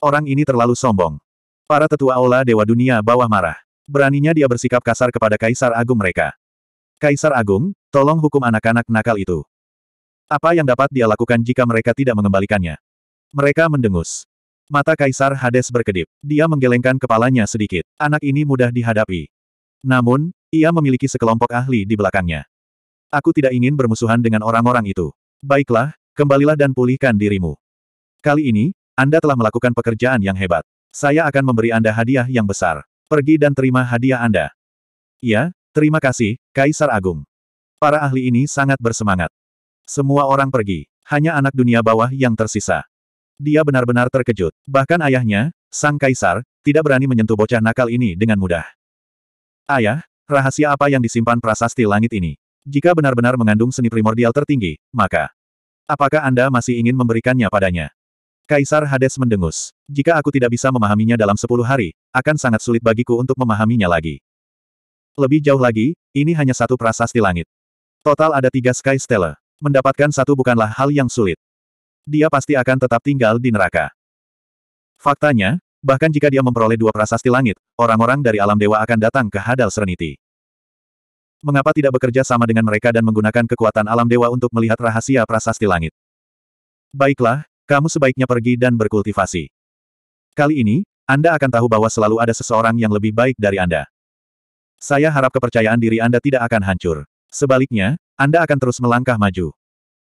Orang ini terlalu sombong. Para tetua aula Dewa Dunia bawah marah. Beraninya dia bersikap kasar kepada Kaisar Agung mereka. Kaisar Agung, tolong hukum anak-anak nakal itu. Apa yang dapat dia lakukan jika mereka tidak mengembalikannya? Mereka mendengus. Mata Kaisar Hades berkedip. Dia menggelengkan kepalanya sedikit. Anak ini mudah dihadapi. Namun, ia memiliki sekelompok ahli di belakangnya. Aku tidak ingin bermusuhan dengan orang-orang itu. Baiklah, kembalilah dan pulihkan dirimu. Kali ini, Anda telah melakukan pekerjaan yang hebat. Saya akan memberi Anda hadiah yang besar. Pergi dan terima hadiah Anda. Ya, terima kasih, Kaisar Agung. Para ahli ini sangat bersemangat. Semua orang pergi. Hanya anak dunia bawah yang tersisa. Dia benar-benar terkejut. Bahkan ayahnya, sang kaisar, tidak berani menyentuh bocah nakal ini dengan mudah. Ayah, rahasia apa yang disimpan prasasti langit ini? Jika benar-benar mengandung seni primordial tertinggi, maka... Apakah Anda masih ingin memberikannya padanya? Kaisar Hades mendengus. Jika aku tidak bisa memahaminya dalam sepuluh hari, akan sangat sulit bagiku untuk memahaminya lagi. Lebih jauh lagi, ini hanya satu prasasti langit. Total ada tiga Sky Stella. Mendapatkan satu bukanlah hal yang sulit dia pasti akan tetap tinggal di neraka. Faktanya, bahkan jika dia memperoleh dua prasasti langit, orang-orang dari alam dewa akan datang ke Hadal Serenity. Mengapa tidak bekerja sama dengan mereka dan menggunakan kekuatan alam dewa untuk melihat rahasia prasasti langit? Baiklah, kamu sebaiknya pergi dan berkultivasi. Kali ini, Anda akan tahu bahwa selalu ada seseorang yang lebih baik dari Anda. Saya harap kepercayaan diri Anda tidak akan hancur. Sebaliknya, Anda akan terus melangkah maju.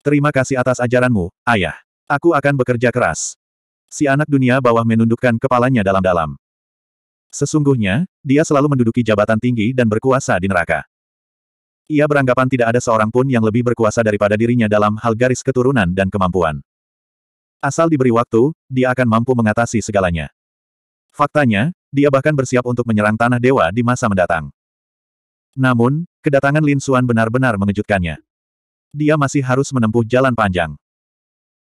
Terima kasih atas ajaranmu, ayah. Aku akan bekerja keras. Si anak dunia bawah menundukkan kepalanya dalam-dalam. Sesungguhnya, dia selalu menduduki jabatan tinggi dan berkuasa di neraka. Ia beranggapan tidak ada seorang pun yang lebih berkuasa daripada dirinya dalam hal garis keturunan dan kemampuan. Asal diberi waktu, dia akan mampu mengatasi segalanya. Faktanya, dia bahkan bersiap untuk menyerang tanah dewa di masa mendatang. Namun, kedatangan Lin Suan benar-benar mengejutkannya dia masih harus menempuh jalan panjang.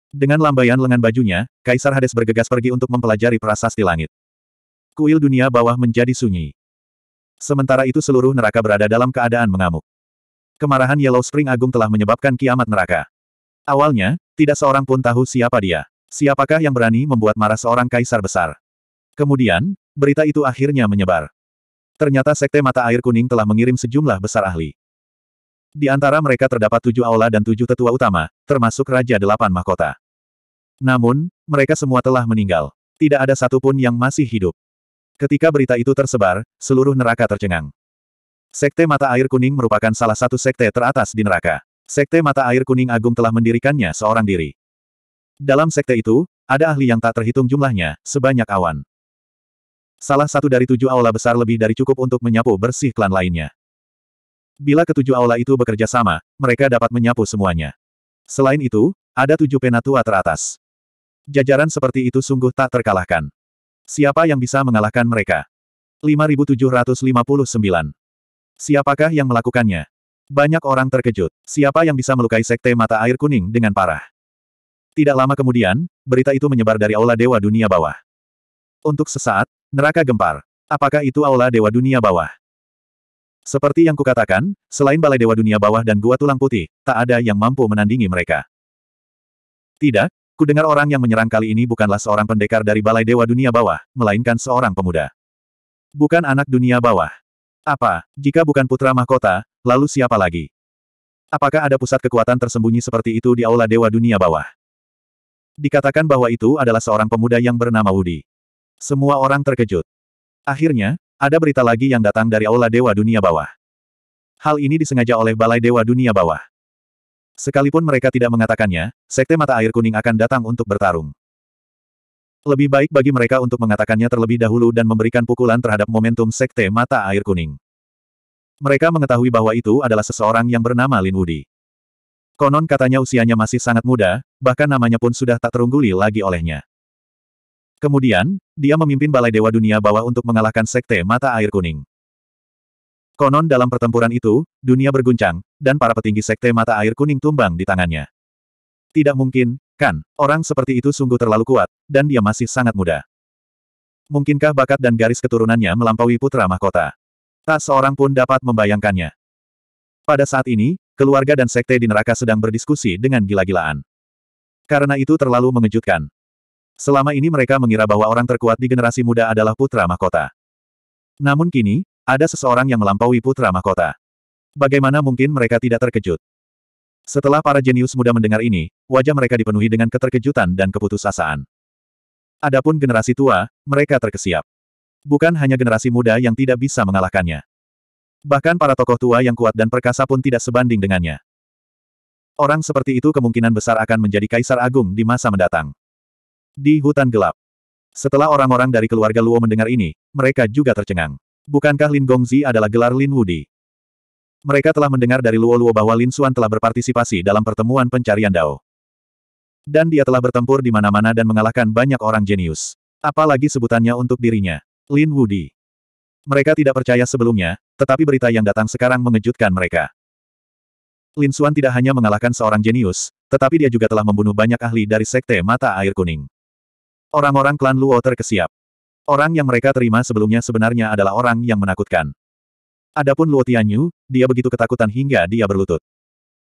Dengan lambaian lengan bajunya, Kaisar Hades bergegas pergi untuk mempelajari prasasti langit. Kuil dunia bawah menjadi sunyi. Sementara itu seluruh neraka berada dalam keadaan mengamuk. Kemarahan Yellow Spring Agung telah menyebabkan kiamat neraka. Awalnya, tidak seorang pun tahu siapa dia. Siapakah yang berani membuat marah seorang kaisar besar? Kemudian, berita itu akhirnya menyebar. Ternyata Sekte Mata Air Kuning telah mengirim sejumlah besar ahli. Di antara mereka terdapat tujuh aula dan tujuh tetua utama, termasuk Raja Delapan Mahkota. Namun, mereka semua telah meninggal. Tidak ada satupun yang masih hidup. Ketika berita itu tersebar, seluruh neraka tercengang. Sekte Mata Air Kuning merupakan salah satu sekte teratas di neraka. Sekte Mata Air Kuning Agung telah mendirikannya seorang diri. Dalam sekte itu, ada ahli yang tak terhitung jumlahnya, sebanyak awan. Salah satu dari tujuh aula besar lebih dari cukup untuk menyapu bersih klan lainnya. Bila ketujuh aula itu bekerja sama, mereka dapat menyapu semuanya. Selain itu, ada tujuh penatua teratas. Jajaran seperti itu sungguh tak terkalahkan. Siapa yang bisa mengalahkan mereka? 5759. Siapakah yang melakukannya? Banyak orang terkejut. Siapa yang bisa melukai sekte mata air kuning dengan parah? Tidak lama kemudian, berita itu menyebar dari Aula Dewa Dunia Bawah. Untuk sesaat, neraka gempar. Apakah itu Aula Dewa Dunia Bawah? Seperti yang kukatakan, selain Balai Dewa Dunia Bawah dan Gua Tulang Putih, tak ada yang mampu menandingi mereka. Tidak, kudengar orang yang menyerang kali ini bukanlah seorang pendekar dari Balai Dewa Dunia Bawah, melainkan seorang pemuda. Bukan anak dunia bawah. Apa, jika bukan putra mahkota, lalu siapa lagi? Apakah ada pusat kekuatan tersembunyi seperti itu di Aula Dewa Dunia Bawah? Dikatakan bahwa itu adalah seorang pemuda yang bernama Wudi. Semua orang terkejut. Akhirnya, ada berita lagi yang datang dari Aula Dewa Dunia Bawah. Hal ini disengaja oleh Balai Dewa Dunia Bawah. Sekalipun mereka tidak mengatakannya, Sekte Mata Air Kuning akan datang untuk bertarung. Lebih baik bagi mereka untuk mengatakannya terlebih dahulu dan memberikan pukulan terhadap momentum Sekte Mata Air Kuning. Mereka mengetahui bahwa itu adalah seseorang yang bernama Lin Wudi. Konon katanya usianya masih sangat muda, bahkan namanya pun sudah tak terungguli lagi olehnya. Kemudian, dia memimpin Balai Dewa Dunia Bawah untuk mengalahkan Sekte Mata Air Kuning. Konon dalam pertempuran itu, dunia berguncang, dan para petinggi Sekte Mata Air Kuning tumbang di tangannya. Tidak mungkin, kan, orang seperti itu sungguh terlalu kuat, dan dia masih sangat muda. Mungkinkah bakat dan garis keturunannya melampaui putra mahkota? Tak seorang pun dapat membayangkannya. Pada saat ini, keluarga dan sekte di neraka sedang berdiskusi dengan gila-gilaan. Karena itu terlalu mengejutkan, Selama ini mereka mengira bahwa orang terkuat di generasi muda adalah putra mahkota. Namun kini, ada seseorang yang melampaui putra mahkota. Bagaimana mungkin mereka tidak terkejut? Setelah para jenius muda mendengar ini, wajah mereka dipenuhi dengan keterkejutan dan keputusasaan. Adapun generasi tua, mereka terkesiap. Bukan hanya generasi muda yang tidak bisa mengalahkannya. Bahkan para tokoh tua yang kuat dan perkasa pun tidak sebanding dengannya. Orang seperti itu kemungkinan besar akan menjadi kaisar agung di masa mendatang di hutan gelap. Setelah orang-orang dari keluarga Luo mendengar ini, mereka juga tercengang. Bukankah Lin Gongzi adalah gelar Lin Wudi? Mereka telah mendengar dari Luo-Luo bahwa Lin Xuan telah berpartisipasi dalam pertemuan pencarian Dao. Dan dia telah bertempur di mana-mana dan mengalahkan banyak orang jenius. Apalagi sebutannya untuk dirinya, Lin Wudi. Mereka tidak percaya sebelumnya, tetapi berita yang datang sekarang mengejutkan mereka. Lin Xuan tidak hanya mengalahkan seorang jenius, tetapi dia juga telah membunuh banyak ahli dari Sekte Mata Air Kuning. Orang-orang klan Luo terkesiap. Orang yang mereka terima sebelumnya sebenarnya adalah orang yang menakutkan. Adapun Luo Tianyu, dia begitu ketakutan hingga dia berlutut.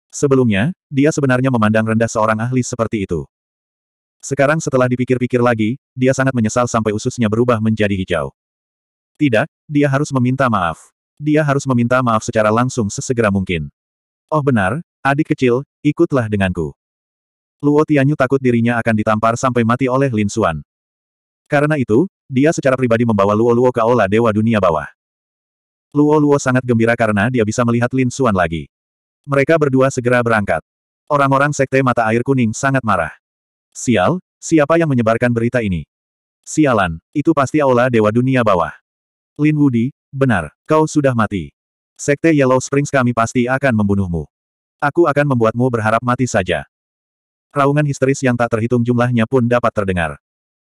Sebelumnya, dia sebenarnya memandang rendah seorang ahli seperti itu. Sekarang setelah dipikir-pikir lagi, dia sangat menyesal sampai ususnya berubah menjadi hijau. Tidak, dia harus meminta maaf. Dia harus meminta maaf secara langsung sesegera mungkin. Oh benar, adik kecil, ikutlah denganku. Luo Tianyu takut dirinya akan ditampar sampai mati oleh Lin Xuan. Karena itu, dia secara pribadi membawa Luo Luo ke Aula Dewa Dunia Bawah. Luo Luo sangat gembira karena dia bisa melihat Lin Xuan lagi. Mereka berdua segera berangkat. Orang-orang sekte mata air kuning sangat marah. Sial, siapa yang menyebarkan berita ini? Sialan, itu pasti Aula Dewa Dunia Bawah. Lin Wudi, benar, kau sudah mati. Sekte Yellow Springs kami pasti akan membunuhmu. Aku akan membuatmu berharap mati saja raungan histeris yang tak terhitung jumlahnya pun dapat terdengar.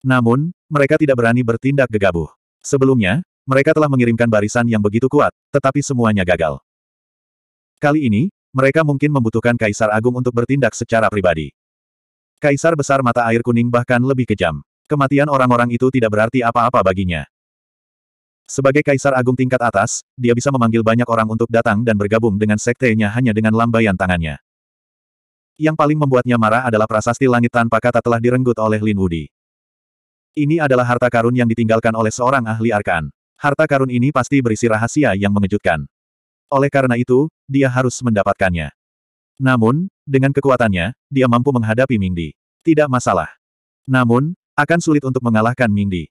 Namun, mereka tidak berani bertindak gegabah. Sebelumnya, mereka telah mengirimkan barisan yang begitu kuat, tetapi semuanya gagal. Kali ini, mereka mungkin membutuhkan Kaisar Agung untuk bertindak secara pribadi. Kaisar Besar Mata Air Kuning bahkan lebih kejam. Kematian orang-orang itu tidak berarti apa-apa baginya. Sebagai Kaisar Agung tingkat atas, dia bisa memanggil banyak orang untuk datang dan bergabung dengan sektenya hanya dengan lambaian tangannya. Yang paling membuatnya marah adalah prasasti langit tanpa kata telah direnggut oleh Lin Wudi. Ini adalah harta karun yang ditinggalkan oleh seorang ahli arkan. Harta karun ini pasti berisi rahasia yang mengejutkan. Oleh karena itu, dia harus mendapatkannya. Namun, dengan kekuatannya, dia mampu menghadapi Mingdi. Tidak masalah. Namun, akan sulit untuk mengalahkan Mingdi.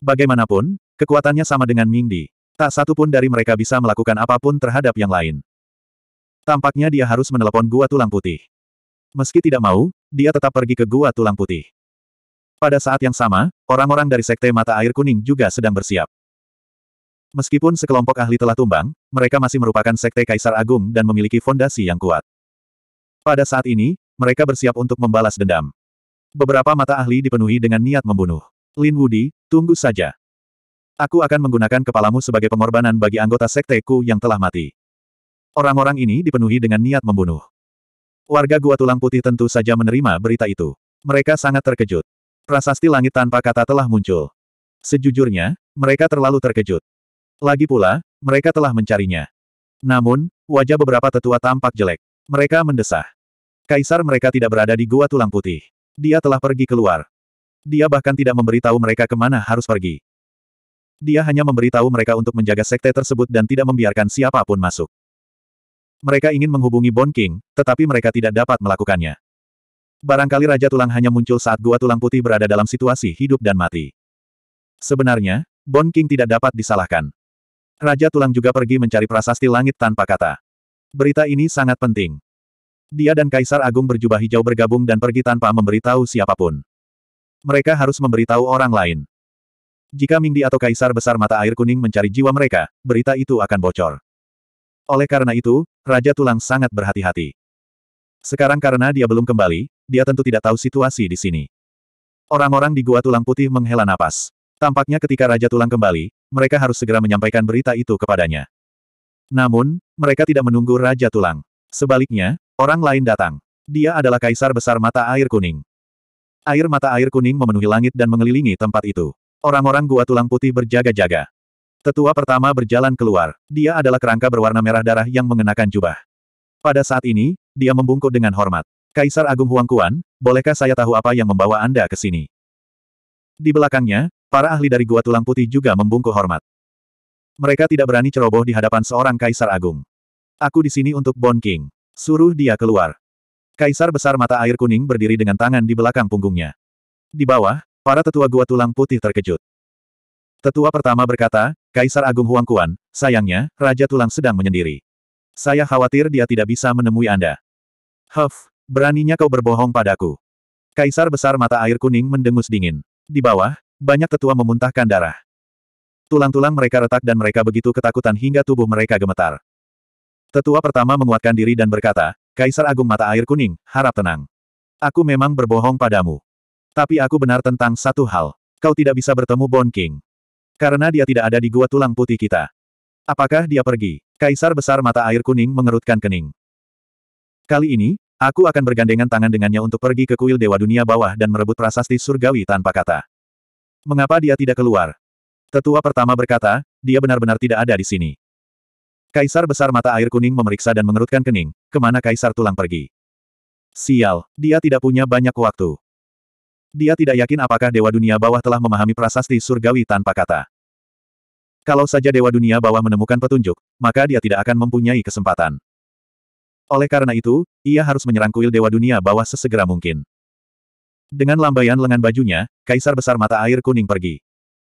Bagaimanapun, kekuatannya sama dengan Mingdi. Tak satu pun dari mereka bisa melakukan apapun terhadap yang lain. Tampaknya dia harus menelepon gua tulang putih. Meski tidak mau, dia tetap pergi ke gua tulang putih. Pada saat yang sama, orang-orang dari Sekte Mata Air Kuning juga sedang bersiap. Meskipun sekelompok ahli telah tumbang, mereka masih merupakan Sekte Kaisar Agung dan memiliki fondasi yang kuat. Pada saat ini, mereka bersiap untuk membalas dendam. Beberapa mata ahli dipenuhi dengan niat membunuh. Lin Wudi, tunggu saja. Aku akan menggunakan kepalamu sebagai pengorbanan bagi anggota Sekte Ku yang telah mati. Orang-orang ini dipenuhi dengan niat membunuh. Warga Gua Tulang Putih tentu saja menerima berita itu. Mereka sangat terkejut. Prasasti langit tanpa kata telah muncul. Sejujurnya, mereka terlalu terkejut. Lagi pula, mereka telah mencarinya. Namun, wajah beberapa tetua tampak jelek. Mereka mendesah. Kaisar mereka tidak berada di Gua Tulang Putih. Dia telah pergi keluar. Dia bahkan tidak memberitahu mereka kemana harus pergi. Dia hanya memberitahu mereka untuk menjaga sekte tersebut dan tidak membiarkan siapapun masuk. Mereka ingin menghubungi Bon King, tetapi mereka tidak dapat melakukannya. Barangkali Raja Tulang hanya muncul saat Gua Tulang Putih berada dalam situasi hidup dan mati. Sebenarnya, Bon King tidak dapat disalahkan. Raja Tulang juga pergi mencari prasasti langit tanpa kata. Berita ini sangat penting. Dia dan Kaisar Agung berjubah hijau bergabung dan pergi tanpa memberitahu siapapun. Mereka harus memberitahu orang lain. Jika Mingdi atau Kaisar Besar Mata Air Kuning mencari jiwa mereka, berita itu akan bocor. Oleh karena itu, Raja Tulang sangat berhati-hati. Sekarang karena dia belum kembali, dia tentu tidak tahu situasi di sini. Orang-orang di Gua Tulang Putih menghela napas. Tampaknya ketika Raja Tulang kembali, mereka harus segera menyampaikan berita itu kepadanya. Namun, mereka tidak menunggu Raja Tulang. Sebaliknya, orang lain datang. Dia adalah Kaisar Besar Mata Air Kuning. Air mata air kuning memenuhi langit dan mengelilingi tempat itu. Orang-orang gua tulang putih berjaga-jaga. Tetua pertama berjalan keluar. Dia adalah kerangka berwarna merah darah yang mengenakan jubah. Pada saat ini, dia membungkuk dengan hormat. Kaisar Agung Huang Kuan, bolehkah saya tahu apa yang membawa Anda ke sini? Di belakangnya, para ahli dari Gua Tulang Putih juga membungkuk hormat. Mereka tidak berani ceroboh di hadapan seorang Kaisar Agung. Aku di sini untuk Bon King. Suruh dia keluar. Kaisar besar mata air kuning berdiri dengan tangan di belakang punggungnya. Di bawah, para tetua gua tulang putih terkejut. Tetua pertama berkata, Kaisar Agung Huang Kuan, sayangnya, Raja Tulang sedang menyendiri. Saya khawatir dia tidak bisa menemui Anda. Huff, beraninya kau berbohong padaku. Kaisar besar mata air kuning mendengus dingin. Di bawah, banyak tetua memuntahkan darah. Tulang-tulang mereka retak dan mereka begitu ketakutan hingga tubuh mereka gemetar. Tetua pertama menguatkan diri dan berkata, Kaisar Agung Mata Air Kuning, harap tenang. Aku memang berbohong padamu. Tapi aku benar tentang satu hal. Kau tidak bisa bertemu Bon King. Karena dia tidak ada di gua tulang putih kita. Apakah dia pergi? Kaisar besar mata air kuning mengerutkan kening. Kali ini, aku akan bergandengan tangan dengannya untuk pergi ke kuil Dewa Dunia Bawah dan merebut prasasti surgawi tanpa kata. Mengapa dia tidak keluar? Tetua pertama berkata, dia benar-benar tidak ada di sini. Kaisar besar mata air kuning memeriksa dan mengerutkan kening, kemana kaisar tulang pergi. Sial, dia tidak punya banyak waktu. Dia tidak yakin apakah Dewa Dunia Bawah telah memahami prasasti surgawi tanpa kata. Kalau saja Dewa Dunia Bawah menemukan petunjuk, maka dia tidak akan mempunyai kesempatan. Oleh karena itu, ia harus menyerang kuil Dewa Dunia Bawah sesegera mungkin. Dengan lambaian lengan bajunya, Kaisar Besar Mata Air Kuning pergi.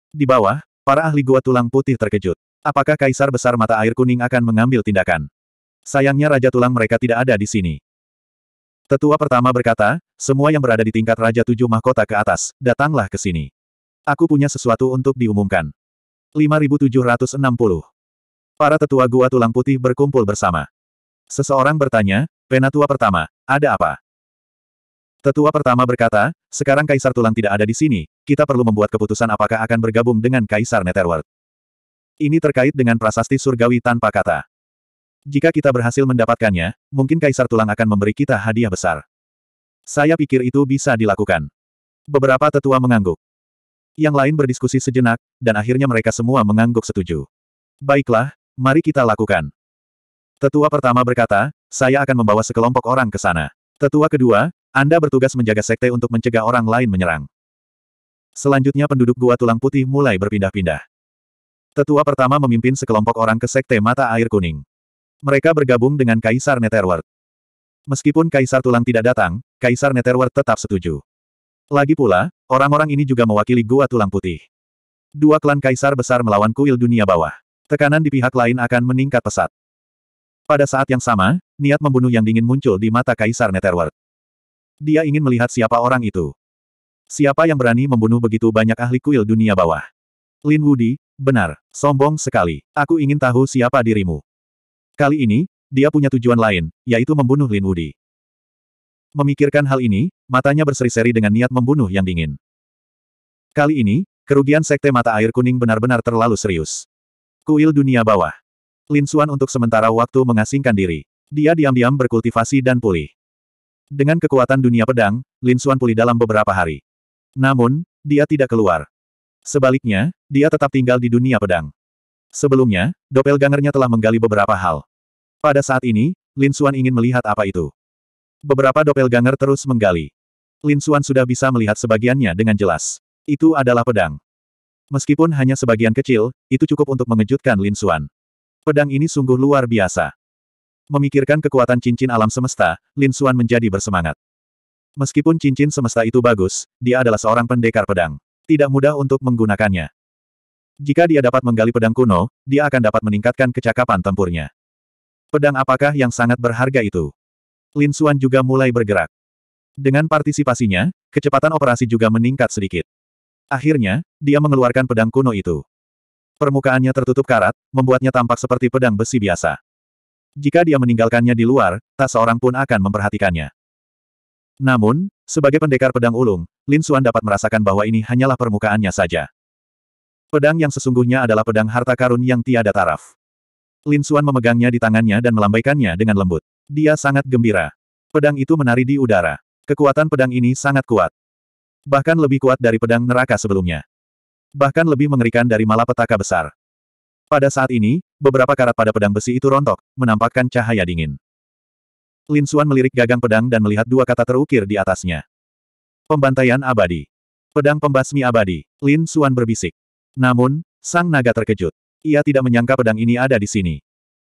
Di bawah, para ahli gua tulang putih terkejut. Apakah Kaisar Besar Mata Air Kuning akan mengambil tindakan? Sayangnya Raja Tulang mereka tidak ada di sini. Tetua pertama berkata, semua yang berada di tingkat Raja Tujuh Mahkota ke atas, datanglah ke sini. Aku punya sesuatu untuk diumumkan. 5760. Para tetua gua tulang putih berkumpul bersama. Seseorang bertanya, Penatua pertama, ada apa? Tetua pertama berkata, sekarang Kaisar Tulang tidak ada di sini, kita perlu membuat keputusan apakah akan bergabung dengan Kaisar Netherworld. Ini terkait dengan prasasti surgawi tanpa kata. Jika kita berhasil mendapatkannya, mungkin Kaisar Tulang akan memberi kita hadiah besar. Saya pikir itu bisa dilakukan. Beberapa tetua mengangguk. Yang lain berdiskusi sejenak, dan akhirnya mereka semua mengangguk setuju. Baiklah, mari kita lakukan. Tetua pertama berkata, saya akan membawa sekelompok orang ke sana. Tetua kedua, Anda bertugas menjaga sekte untuk mencegah orang lain menyerang. Selanjutnya penduduk gua tulang putih mulai berpindah-pindah. Tetua pertama memimpin sekelompok orang ke sekte mata air kuning. Mereka bergabung dengan Kaisar Netherworld. Meskipun Kaisar Tulang tidak datang, Kaisar Netherworld tetap setuju. Lagi pula, orang-orang ini juga mewakili Gua Tulang Putih. Dua klan Kaisar besar melawan kuil dunia bawah. Tekanan di pihak lain akan meningkat pesat. Pada saat yang sama, niat membunuh yang dingin muncul di mata Kaisar Netherworld. Dia ingin melihat siapa orang itu. Siapa yang berani membunuh begitu banyak ahli kuil dunia bawah? Lin Wudi, benar, sombong sekali. Aku ingin tahu siapa dirimu. Kali ini, dia punya tujuan lain, yaitu membunuh Lin Wudi. Memikirkan hal ini, matanya berseri-seri dengan niat membunuh yang dingin. Kali ini, kerugian Sekte Mata Air Kuning benar-benar terlalu serius. Kuil Dunia Bawah. Lin Xuan untuk sementara waktu mengasingkan diri. Dia diam-diam berkultivasi dan pulih. Dengan kekuatan dunia pedang, Lin Xuan pulih dalam beberapa hari. Namun, dia tidak keluar. Sebaliknya, dia tetap tinggal di dunia pedang. Sebelumnya, Gangernya telah menggali beberapa hal. Pada saat ini, Lin Xuan ingin melihat apa itu. Beberapa doppelganger terus menggali. Lin Xuan sudah bisa melihat sebagiannya dengan jelas. Itu adalah pedang. Meskipun hanya sebagian kecil, itu cukup untuk mengejutkan Lin Xuan. Pedang ini sungguh luar biasa. Memikirkan kekuatan cincin alam semesta, Lin Xuan menjadi bersemangat. Meskipun cincin semesta itu bagus, dia adalah seorang pendekar pedang. Tidak mudah untuk menggunakannya. Jika dia dapat menggali pedang kuno, dia akan dapat meningkatkan kecakapan tempurnya. Pedang apakah yang sangat berharga itu? Lin Xuan juga mulai bergerak. Dengan partisipasinya, kecepatan operasi juga meningkat sedikit. Akhirnya, dia mengeluarkan pedang kuno itu. Permukaannya tertutup karat, membuatnya tampak seperti pedang besi biasa. Jika dia meninggalkannya di luar, tak seorang pun akan memperhatikannya. Namun, sebagai pendekar pedang ulung, Lin Xuan dapat merasakan bahwa ini hanyalah permukaannya saja. Pedang yang sesungguhnya adalah pedang harta karun yang tiada taraf. Lin Suan memegangnya di tangannya dan melambaikannya dengan lembut. Dia sangat gembira. Pedang itu menari di udara. Kekuatan pedang ini sangat kuat. Bahkan lebih kuat dari pedang neraka sebelumnya. Bahkan lebih mengerikan dari malapetaka besar. Pada saat ini, beberapa karat pada pedang besi itu rontok, menampakkan cahaya dingin. Lin Suan melirik gagang pedang dan melihat dua kata terukir di atasnya. Pembantaian abadi. Pedang pembasmi abadi, Lin Suan berbisik. Namun, sang naga terkejut. Ia tidak menyangka pedang ini ada di sini.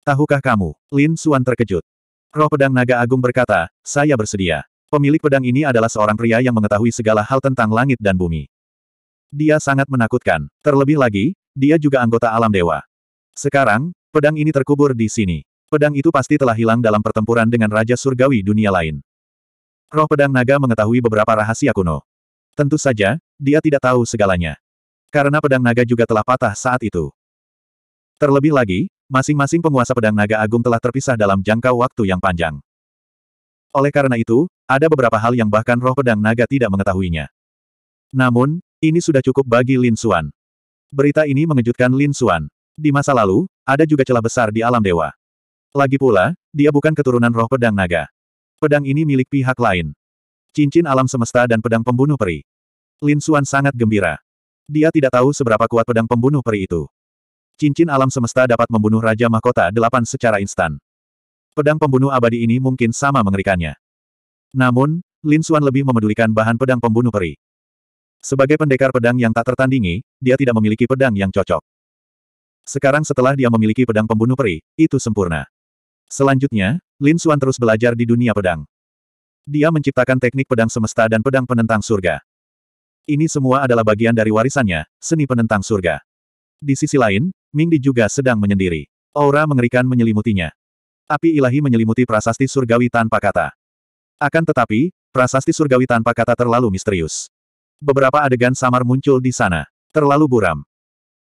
Tahukah kamu? Lin Suan terkejut. Roh pedang naga agung berkata, saya bersedia. Pemilik pedang ini adalah seorang pria yang mengetahui segala hal tentang langit dan bumi. Dia sangat menakutkan. Terlebih lagi, dia juga anggota alam dewa. Sekarang, pedang ini terkubur di sini. Pedang itu pasti telah hilang dalam pertempuran dengan Raja Surgawi dunia lain. Roh pedang naga mengetahui beberapa rahasia kuno. Tentu saja, dia tidak tahu segalanya. Karena pedang naga juga telah patah saat itu. Terlebih lagi, masing-masing penguasa pedang naga agung telah terpisah dalam jangka waktu yang panjang. Oleh karena itu, ada beberapa hal yang bahkan roh pedang naga tidak mengetahuinya. Namun, ini sudah cukup bagi Lin Xuan. Berita ini mengejutkan Lin Xuan. Di masa lalu, ada juga celah besar di alam dewa. Lagi pula, dia bukan keturunan roh pedang naga. Pedang ini milik pihak lain. Cincin alam semesta dan pedang pembunuh peri. Lin Xuan sangat gembira. Dia tidak tahu seberapa kuat pedang pembunuh peri itu. Cincin alam semesta dapat membunuh Raja Mahkota Delapan secara instan. Pedang pembunuh abadi ini mungkin sama mengerikannya. Namun, Lin Xuan lebih memedulikan bahan pedang pembunuh peri. Sebagai pendekar pedang yang tak tertandingi, dia tidak memiliki pedang yang cocok. Sekarang setelah dia memiliki pedang pembunuh peri, itu sempurna. Selanjutnya, Lin Xuan terus belajar di dunia pedang. Dia menciptakan teknik pedang semesta dan pedang penentang surga. Ini semua adalah bagian dari warisannya, seni penentang surga. Di sisi lain, Mingdi juga sedang menyendiri. Aura mengerikan menyelimutinya. Api ilahi menyelimuti prasasti surgawi tanpa kata. Akan tetapi, prasasti surgawi tanpa kata terlalu misterius. Beberapa adegan samar muncul di sana. Terlalu buram.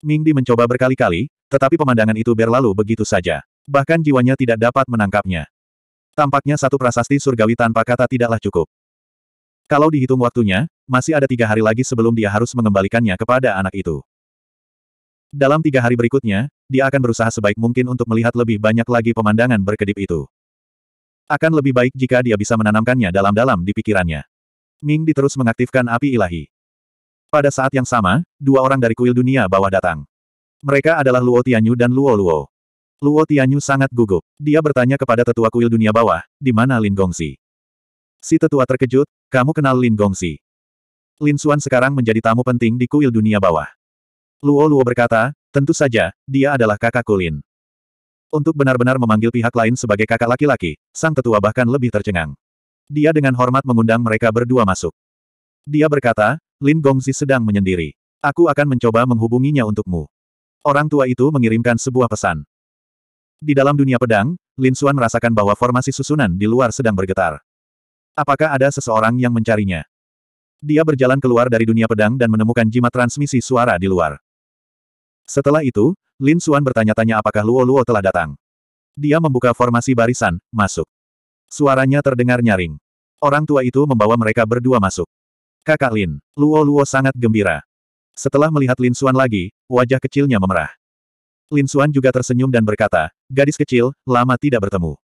Mingdi mencoba berkali-kali, tetapi pemandangan itu berlalu begitu saja. Bahkan jiwanya tidak dapat menangkapnya. Tampaknya satu prasasti surgawi tanpa kata tidaklah cukup. Kalau dihitung waktunya, masih ada tiga hari lagi sebelum dia harus mengembalikannya kepada anak itu. Dalam tiga hari berikutnya, dia akan berusaha sebaik mungkin untuk melihat lebih banyak lagi pemandangan berkedip itu. Akan lebih baik jika dia bisa menanamkannya dalam-dalam di pikirannya. Ming Di terus mengaktifkan api ilahi. Pada saat yang sama, dua orang dari kuil dunia bawah datang. Mereka adalah Luo Tianyu dan Luo Luo. Luo Tianyu sangat gugup. Dia bertanya kepada tetua kuil dunia bawah, di mana Lin Gongsi. Si tetua terkejut, kamu kenal Lin Gongsi. Lin Xuan sekarang menjadi tamu penting di kuil dunia bawah. Luo Luo berkata, tentu saja, dia adalah kakak Kulin. Untuk benar-benar memanggil pihak lain sebagai kakak laki-laki, sang tetua bahkan lebih tercengang. Dia dengan hormat mengundang mereka berdua masuk. Dia berkata, Lin Gongzi sedang menyendiri. Aku akan mencoba menghubunginya untukmu. Orang tua itu mengirimkan sebuah pesan. Di dalam dunia pedang, Lin Xuan merasakan bahwa formasi susunan di luar sedang bergetar. Apakah ada seseorang yang mencarinya? Dia berjalan keluar dari dunia pedang dan menemukan jimat transmisi suara di luar. Setelah itu, Lin Suan bertanya-tanya apakah Luo Luo telah datang. Dia membuka formasi barisan, masuk. Suaranya terdengar nyaring. Orang tua itu membawa mereka berdua masuk. Kakak Lin, Luo Luo sangat gembira. Setelah melihat Lin Suan lagi, wajah kecilnya memerah. Lin Suan juga tersenyum dan berkata, gadis kecil, lama tidak bertemu.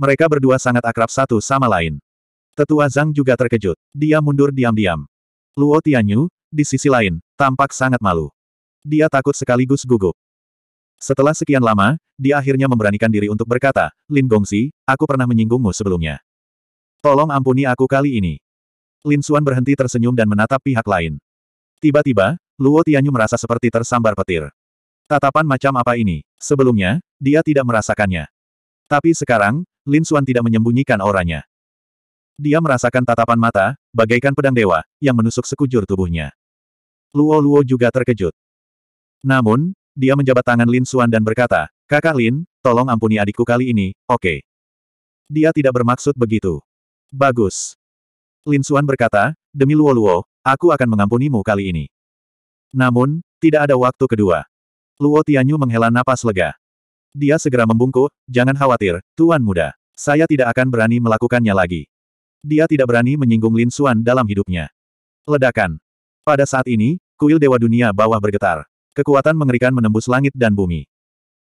Mereka berdua sangat akrab satu sama lain. Tetua Zhang juga terkejut. Dia mundur diam-diam. Luo Tianyu, di sisi lain, tampak sangat malu. Dia takut sekaligus gugup. Setelah sekian lama, dia akhirnya memberanikan diri untuk berkata, Lin Gongsi, aku pernah menyinggungmu sebelumnya. Tolong ampuni aku kali ini. Lin Xuan berhenti tersenyum dan menatap pihak lain. Tiba-tiba, Luo Tianyu merasa seperti tersambar petir. Tatapan macam apa ini? Sebelumnya, dia tidak merasakannya. Tapi sekarang, Lin Xuan tidak menyembunyikan auranya. Dia merasakan tatapan mata, bagaikan pedang dewa, yang menusuk sekujur tubuhnya. Luo-Luo juga terkejut. Namun, dia menjabat tangan Lin Xuan dan berkata, Kakak Lin, tolong ampuni adikku kali ini, oke. Okay. Dia tidak bermaksud begitu. Bagus. Lin Xuan berkata, demi Luo Luo, aku akan mengampunimu kali ini. Namun, tidak ada waktu kedua. Luo Tianyu menghela napas lega. Dia segera membungkuk, jangan khawatir, Tuan Muda. Saya tidak akan berani melakukannya lagi. Dia tidak berani menyinggung Lin Xuan dalam hidupnya. Ledakan. Pada saat ini, kuil Dewa Dunia bawah bergetar. Kekuatan mengerikan menembus langit dan bumi.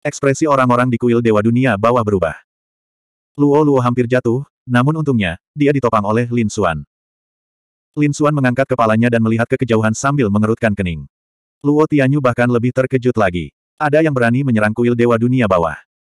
Ekspresi orang-orang di kuil Dewa Dunia bawah berubah. Luo Luo hampir jatuh, namun untungnya, dia ditopang oleh Lin Xuan. Lin Xuan mengangkat kepalanya dan melihat ke kejauhan sambil mengerutkan kening. Luo Tianyu bahkan lebih terkejut lagi. Ada yang berani menyerang kuil Dewa Dunia bawah.